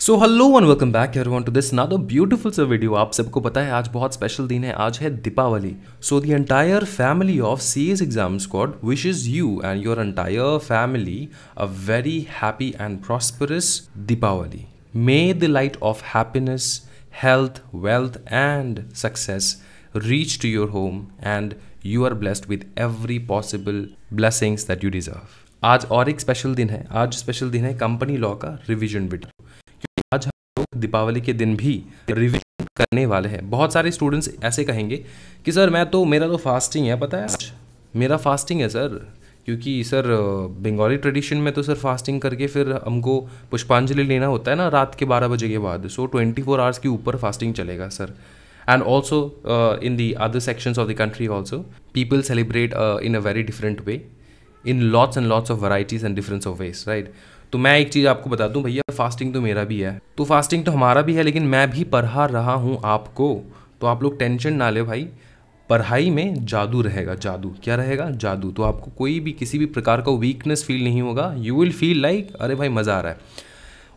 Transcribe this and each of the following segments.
So hello one welcome back you want to this ना दो beautiful sir video आप सबको पता है आज बहुत स्पेशल दिन है आज है Deepavali so the entire family of C S exam squad wishes you and your entire family a very happy and prosperous Deepavali may the light of happiness health wealth and success reach to your home and you are blessed with every possible blessings that you deserve आज और एक special दिन है आज special दिन है company law का revision bit Deepavali के दिन भी रिविजन करने वाले हैं बहुत सारे स्टूडेंट्स ऐसे कहेंगे कि सर मैं तो मेरा तो फास्टिंग है पता है आज मेरा फास्टिंग है सर क्योंकि सर बंगाली ट्रेडिशन में तो सर फास्टिंग करके फिर हमको पुष्पांजलि लेना होता है ना रात के बारह बजे के बाद सो ट्वेंटी फोर आवर्स के ऊपर फास्टिंग चलेगा sir and also in the other sections of the country also people celebrate in a very different way in lots and lots of varieties and difference of difference right तो मैं एक चीज़ आपको बता दूं भैया फास्टिंग तो मेरा भी है तो फास्टिंग तो हमारा भी है लेकिन मैं भी पढ़ा रहा हूँ आपको तो आप लोग टेंशन ना ले भाई पढ़ाई में जादू रहेगा जादू क्या रहेगा जादू तो आपको कोई भी किसी भी प्रकार का वीकनेस फील नहीं होगा यू विल फील लाइक अरे भाई मज़ा आ रहा है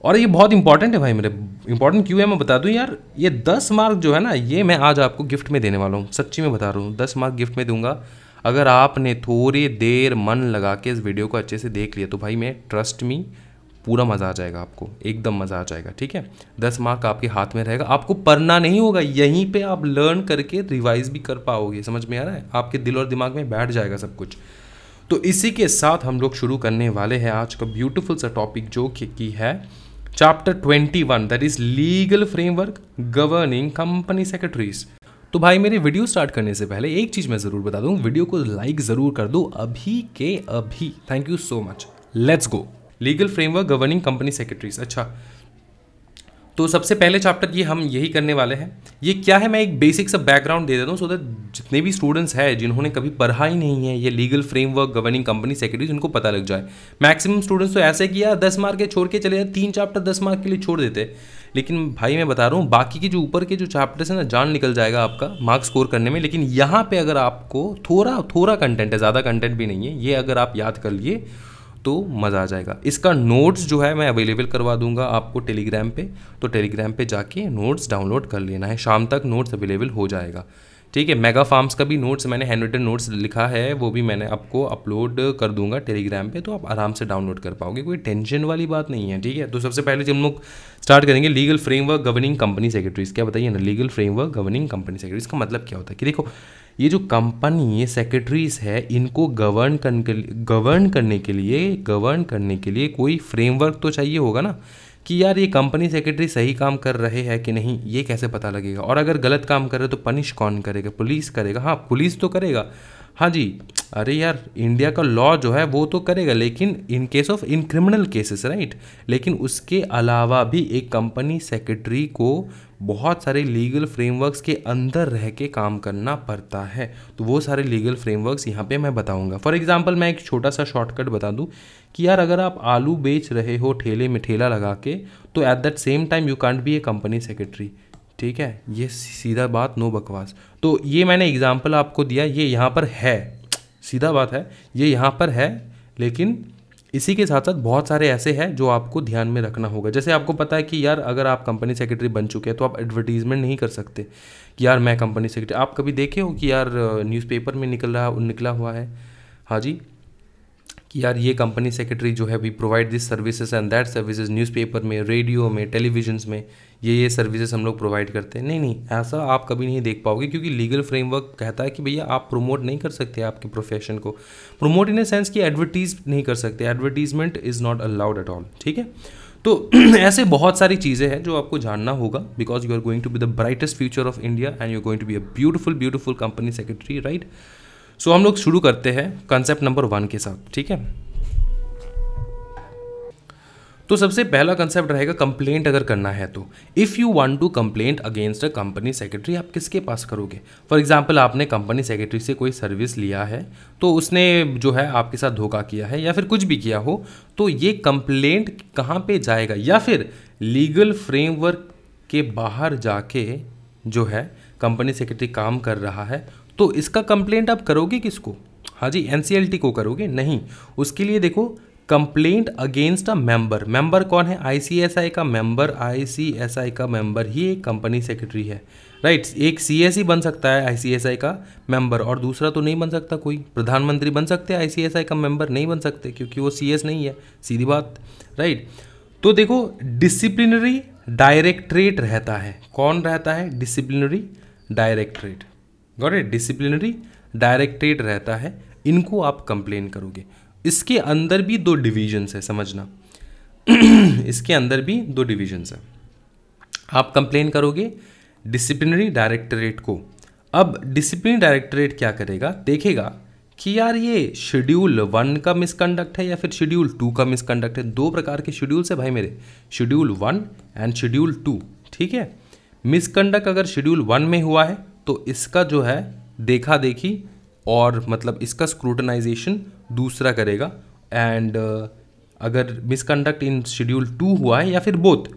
और ये बहुत इंपॉर्टेंट है भाई मेरे इंपॉर्टेंट क्यों है मैं बता दूं यार ये दस मार्क जो है ना ये मैं आज आपको गिफ्ट में देने वाला हूँ सच्ची में बता रहा हूँ दस मार्क गिफ्ट में दूंगा अगर आपने थोड़ी देर मन लगा के इस वीडियो को अच्छे से देख लिया तो भाई मैं ट्रस्ट मी पूरा मज़ा आ जाएगा आपको एकदम मज़ा आ जाएगा ठीक है दस मार्क आपके हाथ में रहेगा आपको पढ़ना नहीं होगा यहीं पे आप लर्न करके रिवाइज भी कर पाओगे समझ में आ रहा है आपके दिल और दिमाग में बैठ जाएगा सब कुछ तो इसी के साथ हम लोग शुरू करने वाले हैं आज का ब्यूटिफुल सा टॉपिक जो कि, की है chapter twenty one that is legal framework governing company secretaries तो भाई मेरे वीडियो स्टार्ट करने से पहले एक चीज़ मैं ज़रूर बता दूं वीडियो को लाइक ज़रूर कर दो अभी के अभी thank you so much let's go legal framework governing company secretaries अच्छा तो सबसे पहले चैप्टर ये हम यही करने वाले हैं ये क्या है मैं एक बेसिक सा बैकग्राउंड दे देता हूँ सो दैट जितने भी स्टूडेंट्स हैं जिन्होंने कभी पढ़ा ही नहीं है ये legal framework governing company secretaries उनको पता लग जाए मैक्सिमम स्टूडेंट्स तो ऐसे किया दस मार्क के छोड़ के चले जाए तीन चैप्टर दस मार्क के लिए छोड़ देते लेकिन भाई मैं बता रहा हूँ बाकी के जो ऊपर के जो चैप्टर्स हैं ना जान निकल जाएगा आपका मार्क्स स्कोर करने में लेकिन यहाँ पर अगर आपको थोड़ा थोड़ा कंटेंट है ज़्यादा कंटेंट भी नहीं है ये अगर आप याद कर लिए तो मज़ा आ जाएगा इसका नोट्स जो है मैं अवेलेबल करवा दूंगा आपको टेलीग्राम पे तो टेलीग्राम पे जाके नोट्स डाउनलोड कर लेना है शाम तक नोट्स अवेलेबल हो जाएगा ठीक है मेगा फार्म्स का भी नोट्स मैंने हैंड रिटन नोट्स लिखा है वो भी मैंने आपको अपलोड कर दूंगा टेलीग्राम पे तो आप आराम से डाउनलोड कर पाओगे कोई टेंशन वाली बात नहीं है ठीक है तो सबसे पहले हम लोग स्टार्ट करेंगे legal framework governing company secretaries क्या बताइए ना legal framework governing company secretaries का मतलब क्या होता है कि देखो ये जो कंपनी ये सेक्रेटरीज है इनको गवर्न करने के गवर्न करने के लिए गवर्न करने के लिए कोई फ्रेमवर्क तो चाहिए होगा ना कि यार ये कंपनी सेक्रेटरी सही काम कर रहे हैं कि नहीं ये कैसे पता लगेगा और अगर गलत काम कर रहे तो पनिश कौन करेगा पुलिस करेगा हाँ पुलिस तो करेगा हाँ जी अरे यार इंडिया का लॉ जो है वो तो करेगा लेकिन in case of in criminal cases right लेकिन उसके अलावा भी एक कंपनी सेक्रेटरी को बहुत सारे लीगल फ्रेमवर्क्स के अंदर रह के काम करना पड़ता है तो वो सारे लीगल फ्रेमवर्क्स यहाँ पे मैं बताऊँगा फॉर एग्जाम्पल मैं एक छोटा सा शॉर्टकट बता दूँ कि यार अगर आप आलू बेच रहे हो ठेले में ठेला लगा के तो at that same time you can't be a company secretary ठीक है ये सीधा बात नो बकवास तो ये मैंने एग्जाम्पल आपको दिया ये यहाँ पर है सीधा बात है ये यहाँ पर है लेकिन इसी के साथ साथ बहुत सारे ऐसे हैं जो आपको ध्यान में रखना होगा जैसे आपको पता है कि यार अगर आप कंपनी सेक्रेटरी बन चुके हैं तो आप एडवर्टीजमेंट नहीं कर सकते कि यार मैं कंपनी सेक्रेटरी आप कभी देखे हो कि यार न्यूज़पेपर में निकल रहा निकला हुआ है हाँ जी कि यार ये कंपनी सेक्रेटरी जो है we provide this services and that services newspaper में रेडियो में टेलीविजन्स में ये ये सर्विसेज हम लोग प्रोवाइड करते हैं नहीं नहीं ऐसा आप कभी नहीं देख पाओगे क्योंकि लीगल फ्रेमवर्क कहता है कि भैया आप प्रोमोट नहीं कर सकते आपके प्रोफेशन को प्रोमोट इन ए सेंस कि एडवर्टीज नहीं कर सकते advertisement is not allowed at all ठीक है तो ऐसे बहुत सारी चीज़ें हैं जो आपको जानना होगा because you are going to be the brightest future of India and you going to be a beautiful beautiful company secretary right so हम लोग शुरू करते हैं कंसेप्ट नंबर वन के साथ ठीक है तो सबसे पहला कंसेप्ट रहेगा कंप्लेंट अगर करना है तो if you want to complaint against a company secretary आप किसके पास करोगे फॉर एग्जाम्पल आपने कंपनी सेक्रेटरी से कोई सर्विस लिया है तो उसने जो है आपके साथ धोखा किया है या फिर कुछ भी किया हो तो ये कंप्लेंट कहाँ पे जाएगा या फिर लीगल फ्रेमवर्क के बाहर जाके जो है कंपनी सेक्रेटरी काम कर रहा है तो इसका कंप्लेंट आप करोगे किसको हाँ जी एन को करोगे नहीं उसके लिए देखो complaint against a member member कौन है आईसीएसआई का मेंबर आईसीएसआई का मेंबर ही एक कंपनी सेक्रेटरी है राइट right, एक सीएसई e बन सकता है आईसीएसआई का मेंबर और दूसरा तो नहीं बन सकता कोई प्रधानमंत्री बन सकते हैं आईसीएसआई का मेंबर नहीं बन सकते क्योंकि वो सीएस नहीं है सीधी बात राइट right? तो देखो डिसिप्लिनरी डायरेक्टरेट रहता है कौन रहता है डिसिप्लिनरी डायरेक्टरेट गौर डिसिप्लिनरी डायरेक्टरेट रहता है इनको आप कंप्लेन करोगे इसके अंदर भी दो डिवीजन्स है समझना इसके अंदर भी दो डिवीजन्स हैं आप कंप्लेन करोगे डिसिप्लिनरी डायरेक्टरेट को अब डिसिप्लिनरी डायरेक्टरेट क्या करेगा देखेगा कि यार ये शेड्यूल वन का मिसकंडक्ट है या फिर शेड्यूल टू का मिसकंडक्ट है दो प्रकार के शेड्यूल्स है भाई मेरे schedule one and schedule two ठीक है मिसकंडक्ट अगर शेड्यूल वन में हुआ है तो इसका जो है देखा देखी और मतलब इसका स्क्रूटनाइजेशन दूसरा करेगा एंड uh, अगर मिसकंडक्ट इन शेड्यूल टू हुआ है या फिर बोथ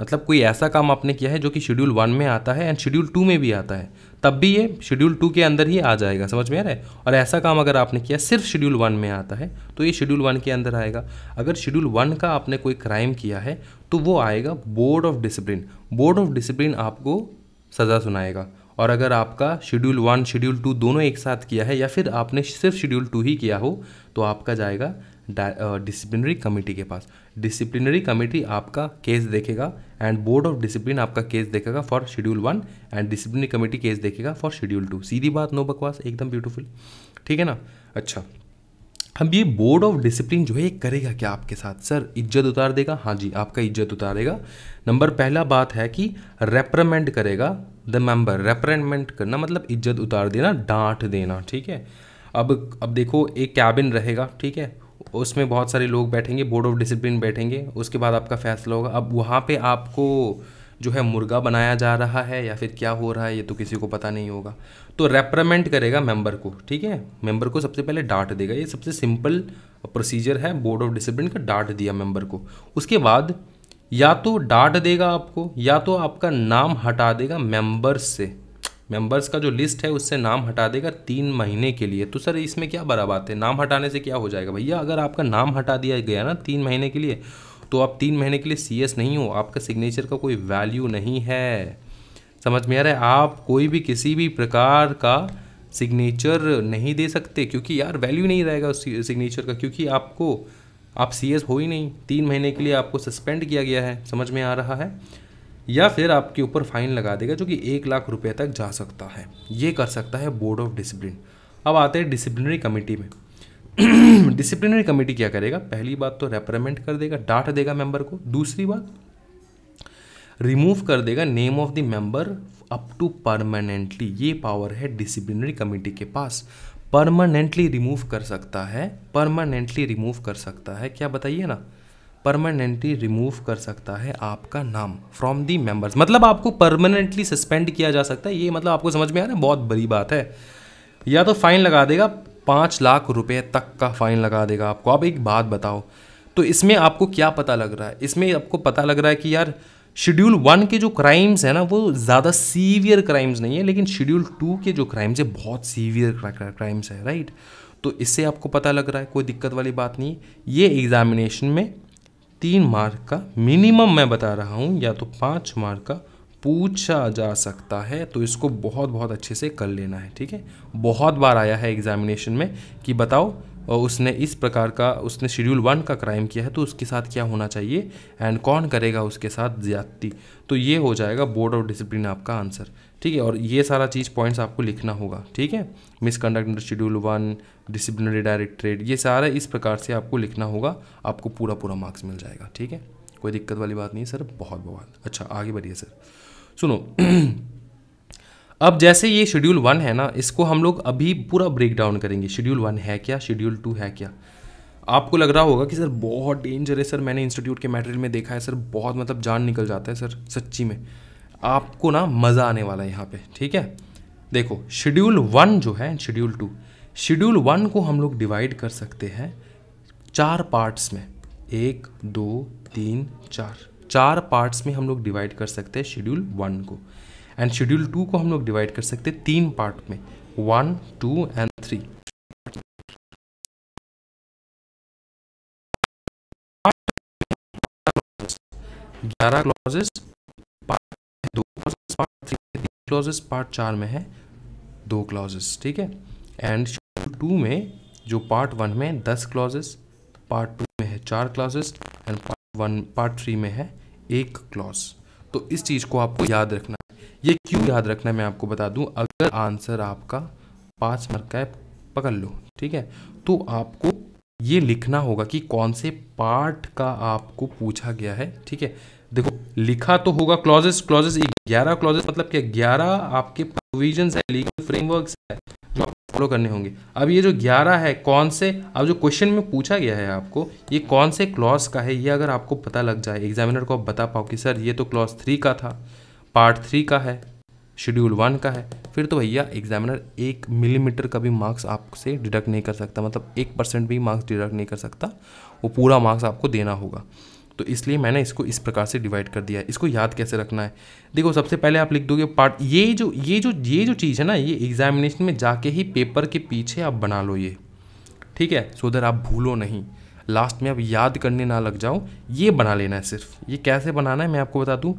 मतलब कोई ऐसा काम आपने किया है जो कि शेड्यूल वन में आता है एंड शेड्यूल टू में भी आता है तब भी ये शेड्यूल टू के अंदर ही आ जाएगा समझ में आ रहा है और ऐसा काम अगर आपने किया सिर्फ शेड्यूल वन में आता है तो ये शेड्यूल वन के अंदर आएगा अगर शेड्यूल वन का आपने कोई क्राइम किया है तो वो आएगा board of discipline board of discipline आपको सज़ा सुनाएगा और अगर आपका शेड्यूल वन शेड्यूल टू दोनों एक साथ किया है या फिर आपने सिर्फ शेड्यूल टू ही किया हो तो आपका जाएगा डिसिप्लिनरी कमेटी के पास डिसिप्लिनरी कमेटी आपका केस देखेगा एंड बोर्ड ऑफ डिसिप्लिन आपका केस देखेगा for schedule one and disciplinary committee case देखेगा फॉर शेड्यूल टू सीधी बात नो बकवास एकदम ब्यूटीफुल ठीक है ना अच्छा अब ये बोर्ड ऑफ डिसिप्लिन जो है करेगा क्या आपके साथ सर इज्जत उतार देगा हाँ जी आपका इज्जत उतारेगा नंबर पहला बात है कि रेप्रमेंट करेगा द मेंबर रेप्रमेंट करना मतलब इज्जत उतार देना डांट देना ठीक है अब अब देखो एक कैबिन रहेगा ठीक है उसमें बहुत सारे लोग बैठेंगे बोर्ड ऑफ डिसिप्लिन बैठेंगे उसके बाद आपका फैसला होगा अब वहाँ पे आपको जो है मुर्गा बनाया जा रहा है या फिर क्या हो रहा है ये तो किसी को पता नहीं होगा तो रेप्रमेंट करेगा मेंबर को ठीक है मेंबर को सबसे पहले डांट देगा ये सबसे सिंपल प्रोसीजर है बोर्ड ऑफ डिसिप्लिन का डांट दिया मेंबर को उसके बाद या तो डांट देगा आपको या तो आपका नाम हटा देगा मेंबर्स से मेंबर्स का जो लिस्ट है उससे नाम हटा देगा तीन महीने के लिए तो सर इसमें क्या बड़ा बात है नाम हटाने से क्या हो जाएगा भैया अगर आपका नाम हटा दिया गया ना तीन महीने के लिए तो आप तीन महीने के लिए सी नहीं हो आपका सिग्नेचर का कोई वैल्यू नहीं है समझ में आ रहा है आप कोई भी किसी भी प्रकार का सिग्नेचर नहीं दे सकते क्योंकि यार वैल्यू नहीं रहेगा उस सिग्नेचर का क्योंकि आपको आप सी हो ही नहीं तीन महीने के लिए आपको सस्पेंड किया गया है समझ में आ रहा है या फिर आपके ऊपर फाइन लगा देगा जो कि एक लाख रुपये तक जा सकता है ये कर सकता है बोर्ड ऑफ डिसिप्लिन अब आते हैं डिसिप्लिनरी कमेटी में डिसिप्लिनरी कमेटी क्या करेगा पहली बात तो रेपरमेंट कर देगा डांट देगा मेंबर को दूसरी बात रिमूव कर देगा name of the member up to permanently ये पावर है डिसिप्लिनरी कमेटी के पास परमानेंटली रिमूव कर सकता है परमानेंटली रिमूव कर सकता है क्या बताइए ना परमानेंटली रिमूव कर सकता है आपका नाम फ्रॉम दी मेंबर्स मतलब आपको परमानेंटली सस्पेंड किया जा सकता है ये मतलब आपको समझ में आ रहा है बहुत बड़ी बात है या तो फाइन लगा देगा पाँच लाख रुपए तक का फ़ाइन लगा देगा आपको अब एक बात बताओ तो इसमें आपको क्या पता लग रहा है इसमें आपको पता लग रहा है कि यार शेड्यूल वन के जो क्राइम्स हैं ना वो ज़्यादा सीवियर क्राइम्स नहीं है लेकिन शेड्यूल टू के जो क्राइम्स है बहुत सीवियर क्राइम्स है राइट तो इससे आपको पता लग रहा है कोई दिक्कत वाली बात नहीं ये एग्ज़ामिनेशन में तीन मार्क का मिनिमम मैं बता रहा हूँ या तो पाँच मार्क का पूछा जा सकता है तो इसको बहुत बहुत अच्छे से कर लेना है ठीक है बहुत बार आया है एग्जामिनेशन में कि बताओ उसने इस प्रकार का उसने शेड्यूल वन का क्राइम किया है तो उसके साथ क्या होना चाहिए एंड कौन करेगा उसके साथ ज़्यादती तो ये हो जाएगा बोर्ड ऑफ डिसिप्लिन आपका आंसर ठीक है और ये सारा चीज़ पॉइंट्स आपको लिखना होगा ठीक है misconduct under schedule one disciplinary directorate ये सारा इस प्रकार से आपको लिखना होगा आपको पूरा पूरा मार्क्स मिल जाएगा ठीक है कोई दिक्कत वाली बात नहीं सर बहुत बहुत अच्छा आगे बढ़िए सर सुनो अब जैसे ये शेड्यूल वन है ना इसको हम लोग अभी पूरा ब्रेक डाउन करेंगे शेड्यूल वन है क्या शेड्यूल टू है क्या आपको लग रहा होगा कि सर बहुत डेंजर है सर मैंने इंस्टीट्यूट के मेटेरियल में देखा है सर बहुत मतलब जान निकल जाता है सर सच्ची में आपको ना मज़ा आने वाला है यहाँ पे ठीक है देखो शेड्यूल वन जो है शेड्यूल टू शेड्यूल वन को हम लोग डिवाइड कर सकते हैं चार पार्ट्स में एक दो तीन चार चार पार्ट्स में हम लोग डिवाइड कर सकते हैं शेड्यूल वन को एंड शेड्यूल टू को हम लोग डिवाइड कर सकते हैं तीन पार्ट में वन टू एंड थ्री ग्यारह क्लॉजेस पार्ट क्लॉजेस पार्ट चार में है दो क्लॉजेस ठीक है एंड शेड्यूल टू में जो पार्ट वन में दस क्लॉजेस पार्ट टू में है चार clauses and one part three में है एक क्लॉज तो इस चीज़ को आपको याद रखना है ये क्यों याद रखना है मैं आपको बता दूं अगर आंसर आपका पांच मार्क का है पकड़ लो ठीक है तो आपको ये लिखना होगा कि कौन से पार्ट का आपको पूछा गया है ठीक है देखो लिखा तो होगा क्लॉजेस क्लॉजेस ग्यारह क्लॉजेस मतलब क्या ग्यारह आपके प्रोविजन है लीगल फ्रेमवर्क है फॉलो करने होंगे अब ये जो ग्यारह है कौन से अब जो क्वेश्चन में पूछा गया है आपको ये कौन से क्लॉज का है ये अगर आपको पता लग जाए एग्जामिनर को आप बता पाओ कि सर ये तो क्लॉज थ्री का था पार्ट थ्री का है शेड्यूल वन का है फिर तो भैया एग्जामिनर एक मिलीमीटर का भी मार्क्स आपसे डिडक्ट नहीं कर सकता मतलब एक परसेंट भी मार्क्स डिडक्ट नहीं कर सकता वो पूरा मार्क्स आपको देना होगा तो इसलिए मैंने इसको इस प्रकार से डिवाइड कर दिया है इसको याद कैसे रखना है देखो सबसे पहले आप लिख दोगे पार्ट ये जो ये जो ये जो चीज़ है ना ये एग्जामिनेशन में जाके ही पेपर के पीछे आप बना लो ये ठीक है सो दर आप भूलो नहीं लास्ट में आप याद करने ना लग जाओ ये बना लेना है सिर्फ ये कैसे बनाना है मैं आपको बता दूँ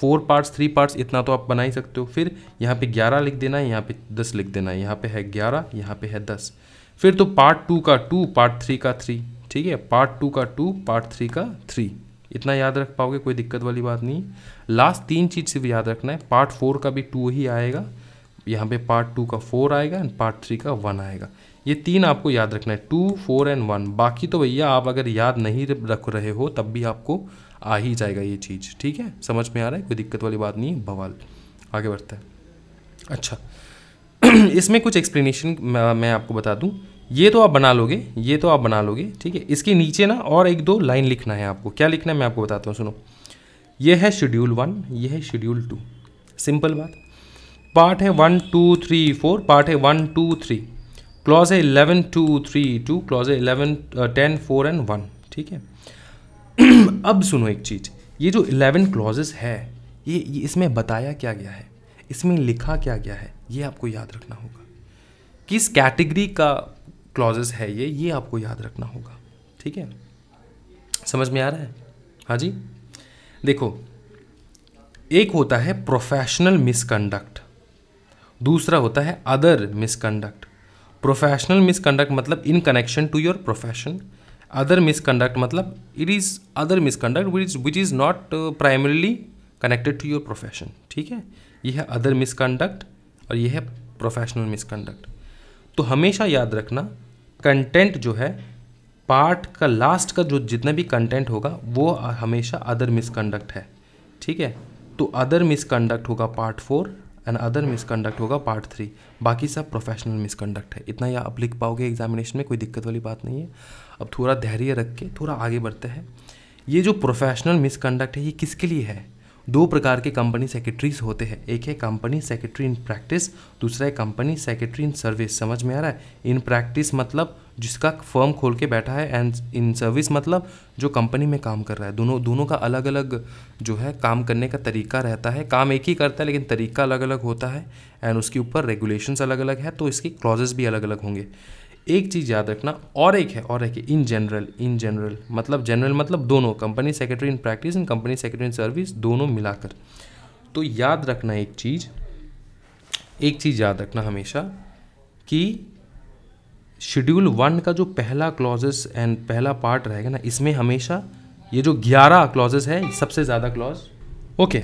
फोर पार्ट्स थ्री पार्ट्स इतना तो आप बना ही सकते हो फिर यहाँ पे ग्यारह लिख देना है यहाँ पे दस लिख देना है यहाँ पे है ग्यारह यहाँ पे है दस फिर तो पार्ट टू का टू पार्ट थ्री का थ्री ठीक है पार्ट टू का टू पार्ट थ्री का थ्री इतना याद रख पाओगे कोई दिक्कत वाली बात नहीं लास्ट तीन चीज़ से भी याद रखना है पार्ट फोर का भी टू ही आएगा यहाँ पे पार्ट टू का फोर आएगा एंड पार्ट थ्री का वन आएगा ये तीन आपको याद रखना है टू फोर एंड वन बाकी तो भैया आप अगर याद नहीं रख रहे हो तब भी आपको आ ही जाएगा ये चीज़ ठीक है समझ में आ रहा है कोई दिक्कत वाली बात नहीं है बवाल आगे बढ़ता है अच्छा इसमें कुछ एक्सप्लेनेशन मैं आपको बता दूँ ये तो आप बना लोगे ये तो आप बना लोगे ठीक है इसके नीचे ना और एक दो लाइन लिखना है आपको क्या लिखना है मैं आपको बताता हूँ सुनो ये है शेड्यूल वन ये है शेड्यूल टू सिंपल बात पार्ट है one two three four part है वन टू थ्री क्लॉज है eleven two three two clause है eleven ten four and one ठीक है अब सुनो एक चीज़ ये जो इलेवन क्लॉजेस है ये, ये इसमें बताया क्या गया है इसमें लिखा क्या गया है ये आपको याद रखना होगा किस कैटेगरी का क्लॉजेस है ये ये आपको याद रखना होगा ठीक है समझ में आ रहा है हाँ जी देखो एक होता है प्रोफेशनल मिसकंडक्ट दूसरा होता है अदर मिसकंडक्ट प्रोफेशनल मिसकंडक्ट मतलब in connection to your profession other misconduct मतलब it is other misconduct which which is not primarily connected to your profession ठीक है यह है अदर मिसकंडक्ट और यह है प्रोफेशनल मिसकंडक्ट तो हमेशा याद रखना कंटेंट जो है पार्ट का लास्ट का जो जितना भी कंटेंट होगा वो हमेशा अदर मिसकंडक्ट है ठीक है तो अदर मिसकंडक्ट होगा part four and other misconduct होगा पार्ट थ्री बाकी सब प्रोफेशनल मिसकंडक्ट है इतना या आप लिख पाओगे एग्जामिनेशन में कोई दिक्कत वाली बात नहीं है अब थोड़ा धैर्य रख के थोड़ा आगे बढ़ते हैं ये जो प्रोफेशनल मिसकंडक्ट है ये किसके लिए है दो प्रकार के कंपनी सेक्रेटरीज होते हैं एक है कंपनी सेक्रेटरी इन प्रैक्टिस दूसरा है कंपनी सेक्रेटरी इन सर्विस समझ में आ रहा है इन प्रैक्टिस मतलब जिसका फर्म खोल के बैठा है एंड इन सर्विस मतलब जो कंपनी में काम कर रहा है दोनों दोनों का अलग अलग जो है काम करने का तरीका रहता है काम एक ही करता है लेकिन तरीका अलग अलग होता है एंड उसके ऊपर रेगुलेशंस अलग अलग है तो इसकी क्लॉजेस भी अलग अलग होंगे एक चीज़ याद रखना और एक है और एक है इन जनरल इन जनरल मतलब जनरल मतलब दोनों company secretary in practice and company secretary in service दोनों मिलाकर तो याद रखना एक चीज़ एक चीज़ याद रखना हमेशा कि शेड्यूल वन का जो पहला क्लॉजेस एंड पहला पार्ट रहेगा ना इसमें हमेशा ये जो ग्यारह क्लॉजेस है सबसे ज़्यादा क्लॉज ओके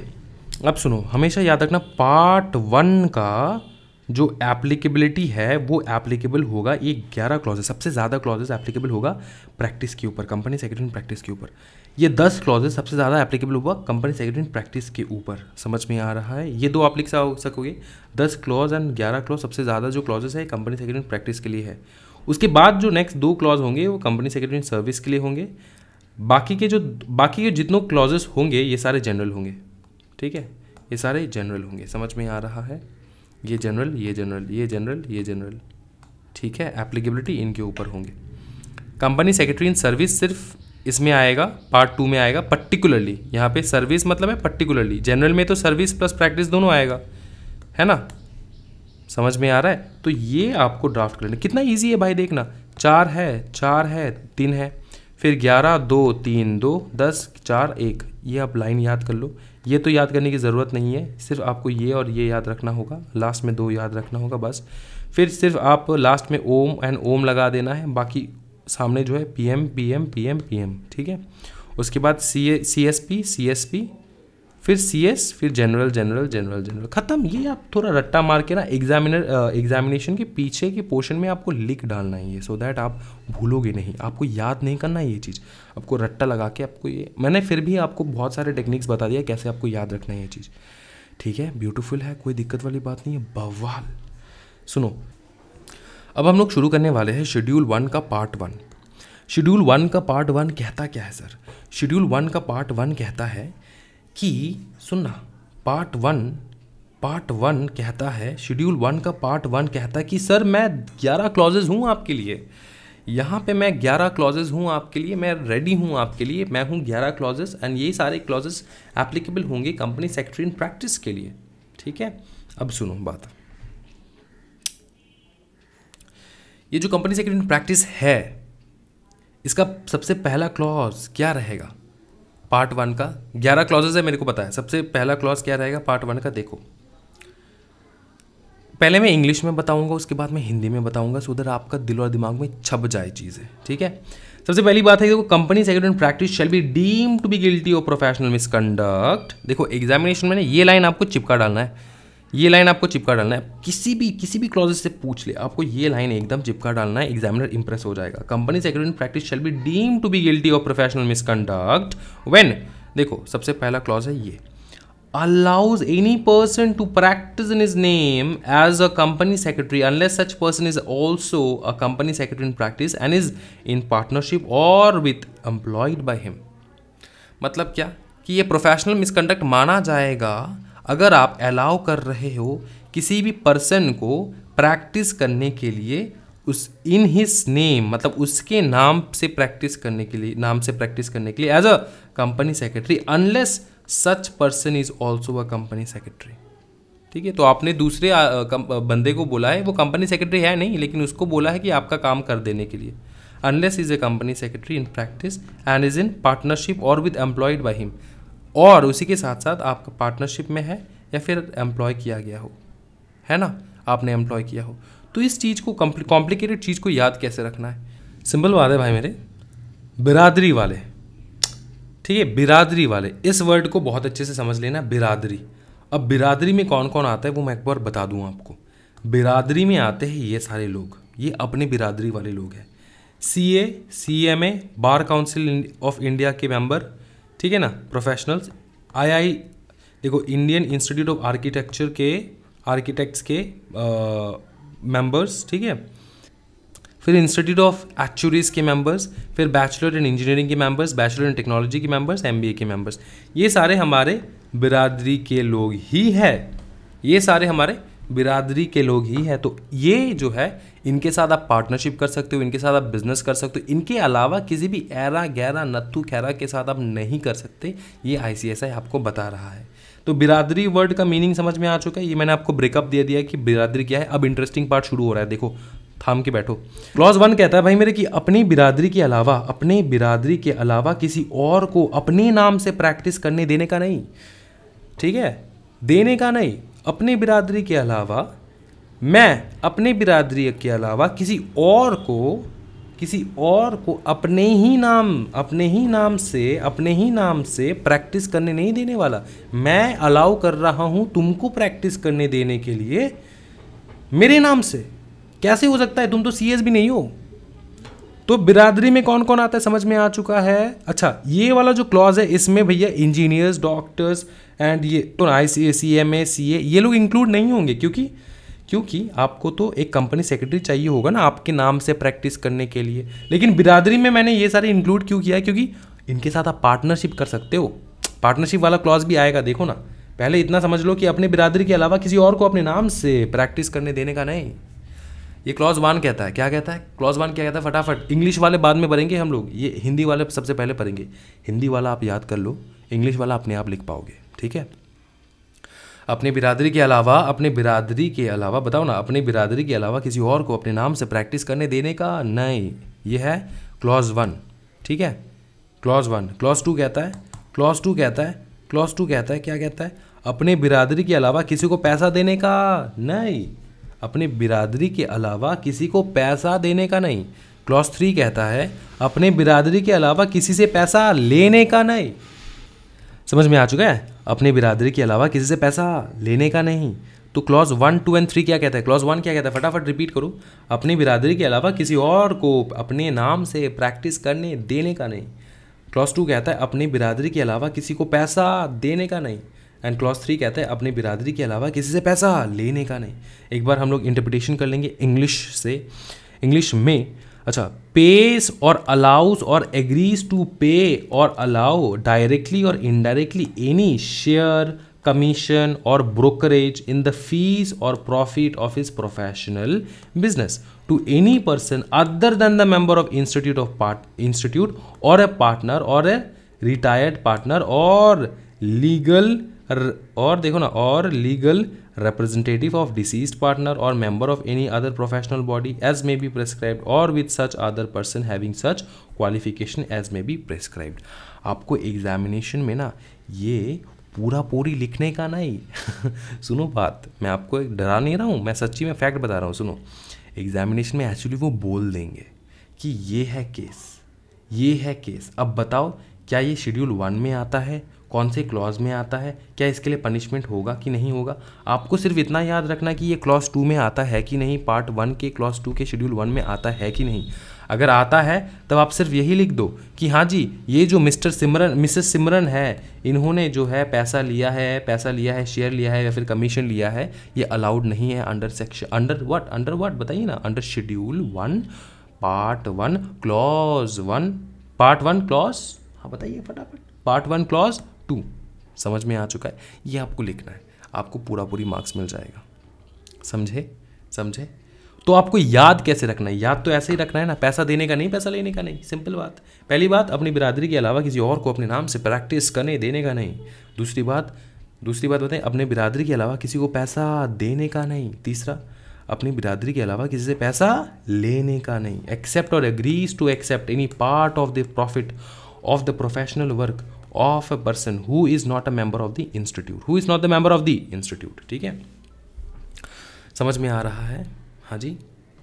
अब सुनो हमेशा याद रखना पार्ट वन का जो एप्लीकेबिलिटी है वो एप्लीकेबल होगा ये ग्यारह क्लॉजेस सबसे ज़्यादा क्लॉजेज एप्लीकेबल होगा प्रैक्टिस के ऊपर कंपनी सेक्रेटरी प्रैक्टिस के ऊपर ये दस क्लॉजेज सबसे ज़्यादा एप्लीकेबल होगा कंपनी सेक्रेटरी प्रैक्टिस के ऊपर समझ में आ रहा है ये दो आप लिख सकोगे दस क्लॉज एंड ग्यारह क्लॉज सबसे ज़्यादा जो क्लॉजेज है कंपनी सेक्रेटरी प्रैक्टिस के लिए है उसके बाद जो नेक्स्ट दो क्लॉज होंगे वो कंपनी सेक्रेटरी सर्विस के लिए होंगे बाकी के जो बाकी के जितनों क्लॉजेस होंगे ये सारे जनरल होंगे ठीक है ये सारे जनरल होंगे समझ में आ रहा है ये जनरल ये जनरल ये जनरल ये जनरल ठीक है एप्लीकेबिलिटी इनके ऊपर होंगे कंपनी सेक्रेटरी इन सर्विस सिर्फ इसमें आएगा पार्ट टू में आएगा पर्टिकुलरली यहाँ पे सर्विस मतलब है पर्टिकुलरली जनरल में तो सर्विस प्लस प्रैक्टिस दोनों आएगा है ना समझ में आ रहा है तो ये आपको ड्राफ्ट कर लेना कितना ईजी है भाई देखना चार है चार है तीन है फिर ग्यारह दो तीन दो दस चार एक ये आप लाइन याद कर लो ये तो याद करने की ज़रूरत नहीं है सिर्फ आपको ये और ये याद रखना होगा लास्ट में दो याद रखना होगा बस फिर सिर्फ आप लास्ट में ओम एंड ओम लगा देना है बाकी सामने जो है P M P M P M P M ठीक है उसके बाद C A C S P C S P फिर सी एस फिर जनरल जनरल जनरल जनरल ख़त्म ये आप थोड़ा रट्टा मार के ना एग्जामिनर एग्जामिनेशन के पीछे के पोर्शन में आपको लिख डालना है ये सो दैट आप भूलोगे नहीं आपको याद नहीं करना ये चीज़ आपको रट्टा लगा के आपको ये मैंने फिर भी आपको बहुत सारे टेक्निक्स बता दिया कैसे आपको याद रखना है ये चीज़ ठीक है ब्यूटिफुल है कोई दिक्कत वाली बात नहीं है बवाल सुनो अब हम लोग शुरू करने वाले हैं शेड्यूल वन का पार्ट वन शेड्यूल वन का पार्ट वन कहता क्या है सर शेड्यूल वन का पार्ट वन कहता है कि सुनना पार्ट वन पार्ट वन कहता है शेड्यूल वन का पार्ट वन कहता है कि सर मैं ग्यारह क्लॉजेज हूँ आपके लिए यहाँ पे मैं ग्यारह क्लॉजेज हूँ आपके लिए मैं रेडी हूँ आपके लिए मैं हूँ ग्यारह क्लॉजेज एंड ये सारे क्लॉजेज एप्लीकेबल होंगे कंपनी सेक्रेटरी इन प्रैक्टिस के लिए ठीक है अब सुनो बात ये जो कंपनी सेक्रेटरी इन प्रैक्टिस है इसका सबसे पहला क्लॉज क्या रहेगा पार्ट वन का ग्यारह क्लॉजेज है मेरे को पता है सबसे पहला क्लॉज क्या रहेगा पार्ट वन का देखो पहले मैं इंग्लिश में बताऊंगा उसके बाद मैं हिंदी में बताऊंगा सो उधर आपका दिल और दिमाग में छप जाए चीज है ठीक है सबसे पहली बात है देखो company secret practice shall be deemed to be guilty of professional misconduct देखो एग्जामिनेशन में ये लाइन आपको चिपका डालना है ये लाइन आपको चिपका डालना है किसी भी किसी भी क्लॉज से पूछ ले आपको ये लाइन एकदम चिपका डालना है एग्जामिनर इंप्रेस हो जाएगा company secretary in practice shall be deemed to be guilty of professional misconduct when देखो सबसे पहला क्लॉज है ये allows any person to practice in his name as a company secretary unless such person is also a company secretary in practice and is in partnership or with employed by him मतलब क्या कि ये professional misconduct माना जाएगा अगर आप allow कर रहे हो किसी भी पर्सन को प्रैक्टिस करने के लिए उस इन हिज नेम मतलब उसके नाम से प्रैक्टिस करने के लिए नाम से प्रैक्टिस करने के लिए as a company secretary unless such person is also a company secretary ठीक है तो आपने दूसरे बंदे को बोला है वो कंपनी सेक्रेटरी है नहीं लेकिन उसको बोला है कि आपका काम कर देने के लिए unless is a company secretary in practice and is in partnership or with employed by him और उसी के साथ साथ आपका पार्टनरशिप में है या फिर एम्प्लॉय किया गया हो है ना आपने एम्प्लॉय किया हो तो इस चीज़ को कॉम्प्लिकेटेड चीज़ को याद कैसे रखना है सिंपल बात है भाई मेरे बिरादरी वाले ठीक है बिरादरी वाले इस वर्ड को बहुत अच्छे से समझ लेना बिरादरी अब बिरादरी में कौन कौन आता है वो मैं एक बार बता दूँ आपको बिरादरी में आते हैं ये सारे लोग ये अपने बिरादरी वाले लोग हैं C A C M A bar council of India के मेंबर ठीक है ना प्रोफेशनल्स आईआई देखो इंडियन इंस्टीट्यूट ऑफ आर्किटेक्चर के आर्किटेक्ट्स के मेंबर्स ठीक है फिर इंस्टीट्यूट ऑफ एक्चुरीज के मेंबर्स फिर बैचलर इन इंजीनियरिंग के मेंबर्स बैचलर इन टेक्नोलॉजी के मेंबर्स एमबीए के मेंबर्स ये सारे हमारे बिरादरी के लोग ही है ये सारे हमारे बिरादरी के लोग ही है तो ये जो है इनके साथ आप पार्टनरशिप कर सकते हो इनके साथ आप बिजनेस कर सकते हो इनके अलावा किसी भी एरा गैरा नत्थू खैरा के साथ आप नहीं कर सकते ये आई आपको बता रहा है तो बिरादरी वर्ड का मीनिंग समझ में आ चुका है ये मैंने आपको ब्रेकअप दे दिया कि बिरादरी क्या है अब इंटरेस्टिंग पार्ट शुरू हो रहा है देखो थाम के बैठो क्लॉज वन कहता है भाई मेरे कि अपनी बिरादरी के अलावा अपने बिरादरी के अलावा किसी और को अपने नाम से प्रैक्टिस करने देने का नहीं ठीक है देने का नहीं अपने बिरादरी के अलावा मैं अपने बिरादरी के अलावा किसी और को किसी और को अपने ही नाम अपने ही नाम से अपने ही नाम से प्रैक्टिस करने नहीं देने वाला मैं अलाउ कर रहा हूँ तुमको प्रैक्टिस करने देने के लिए मेरे नाम से कैसे हो सकता है तुम तो सी भी नहीं हो तो बिरादरी में कौन कौन आता है समझ में आ चुका है अच्छा ये वाला जो क्लॉज है इसमें भैया इंजीनियर्स डॉक्टर्स एंड ये तो I C A C M ए सी ए ये लोग इंक्लूड नहीं होंगे क्योंकि क्योंकि आपको तो एक कंपनी सेक्रेटरी चाहिए होगा ना आपके नाम से प्रैक्टिस करने के लिए लेकिन बिरादरी में मैंने ये सारे इंक्लूड क्यों किया है क्योंकि इनके साथ आप पार्टनरशिप कर सकते हो पार्टनरशिप वाला क्लॉज भी आएगा देखो ना पहले इतना समझ लो कि अपने बिरादरी के अलावा किसी और को अपने नाम से प्रैक्टिस करने देने का नहीं ये क्लॉज वन कहता है क्या कहता है क्लॉज वन क्या कहता है फटाफट इंग्लिश वाले बाद में पढ़ेंगे हम लोग ये हिंदी वाले सबसे पहले पढ़ेंगे हिंदी वाला आप याद कर लो इंग्लिश वाला अपने आप लिख पाओगे ठीक है अपने बिरादरी के अलावा अपने बिरादरी के अलावा बताओ ना अपने बिरादरी के अलावा किसी और को अपने नाम से प्रैक्टिस करने देने का नहीं ये है क्लॉज वन ठीक है क्लॉज वन क्लॉज टू कहता है क्लॉज टू कहता है क्लॉज टू कहता है क्या कहता है अपने बिरादरी के अलावा किसी को पैसा देने का नहीं अपने बिरादरी के अलावा किसी को पैसा देने का नहीं क्लॉज थ्री कहता है अपने बिरादरी के अलावा किसी से पैसा लेने का नहीं समझ में आ चुका है अपने बिरादरी के अलावा किसी से पैसा लेने का नहीं तो clause one two and three क्या कहता है क्लॉज वन क्या कहता है फटाफट रिपीट करो अपनी बिरादरी के अलावा किसी और को अपने नाम से प्रैक्टिस करने देने का नहीं क्लॉज टू कहता है अपनी बिरादरी के अलावा किसी को पैसा देने का नहीं एंड क्लॉज थ्री कहता है अपनी बिरादरी के अलावा किसी से पैसा लेने का नहीं एक बार हम लोग इंटरप्रिटेशन कर लेंगे इंग्लिश से इंग्लिश में अच्छा पेस और अलाउज और agrees to pay or allow directly or indirectly any share commission or brokerage in the fees or profit of his professional business to any person other than the member of institute of part institute or a partner or a retired partner or legal or देखो ना or legal representative of deceased partner or member of any other professional body as may be prescribed or with such other person having such qualification as may be prescribed आपको examination में ना ये पूरा पूरी लिखने का नहीं सुनो बात मैं आपको डरा नहीं रहा हूँ मैं सच्ची में फैक्ट बता रहा हूँ सुनो एग्जामिनेशन में एक्चुअली वो बोल देंगे कि ये है केस ये है केस अब बताओ क्या ये शेड्यूल वन में आता है कौन से क्लॉज में आता है क्या इसके लिए पनिशमेंट होगा कि नहीं होगा आपको सिर्फ इतना याद रखना कि ये क्लॉज टू में आता है कि नहीं पार्ट वन के क्लॉज टू के शेड्यूल वन में आता है कि नहीं अगर आता है तब आप सिर्फ यही लिख दो कि हाँ जी ये जो मिस्टर सिमरन मिसेस सिमरन है इन्होंने जो है पैसा लिया है पैसा लिया है शेयर लिया है या फिर कमीशन लिया है ये अलाउड नहीं है under section under what under what बताइए ना under schedule one part one clause one part one clause हाँ बताइए फटाफट पार्ट वन क्लॉज टू समझ में आ चुका है ये आपको लिखना है आपको पूरा पूरी मार्क्स मिल जाएगा समझे समझे तो आपको याद कैसे रखना है याद तो ऐसे ही रखना है ना पैसा देने का नहीं पैसा लेने का नहीं सिंपल बात पहली बात अपनी बिरादरी के अलावा किसी और को अपने नाम से प्रैक्टिस करने देने का नहीं दूसरी बात दूसरी बात बताएं अपने बिरादरी के अलावा किसी को पैसा देने का नहीं तीसरा अपनी बिरादरी के अलावा किसी से पैसा लेने का नहीं except or agrees to accept any part of the profit of the professional work of a person who is not a member of the institute who is not the member of the institute ठीक है समझ में आ रहा है हाँ जी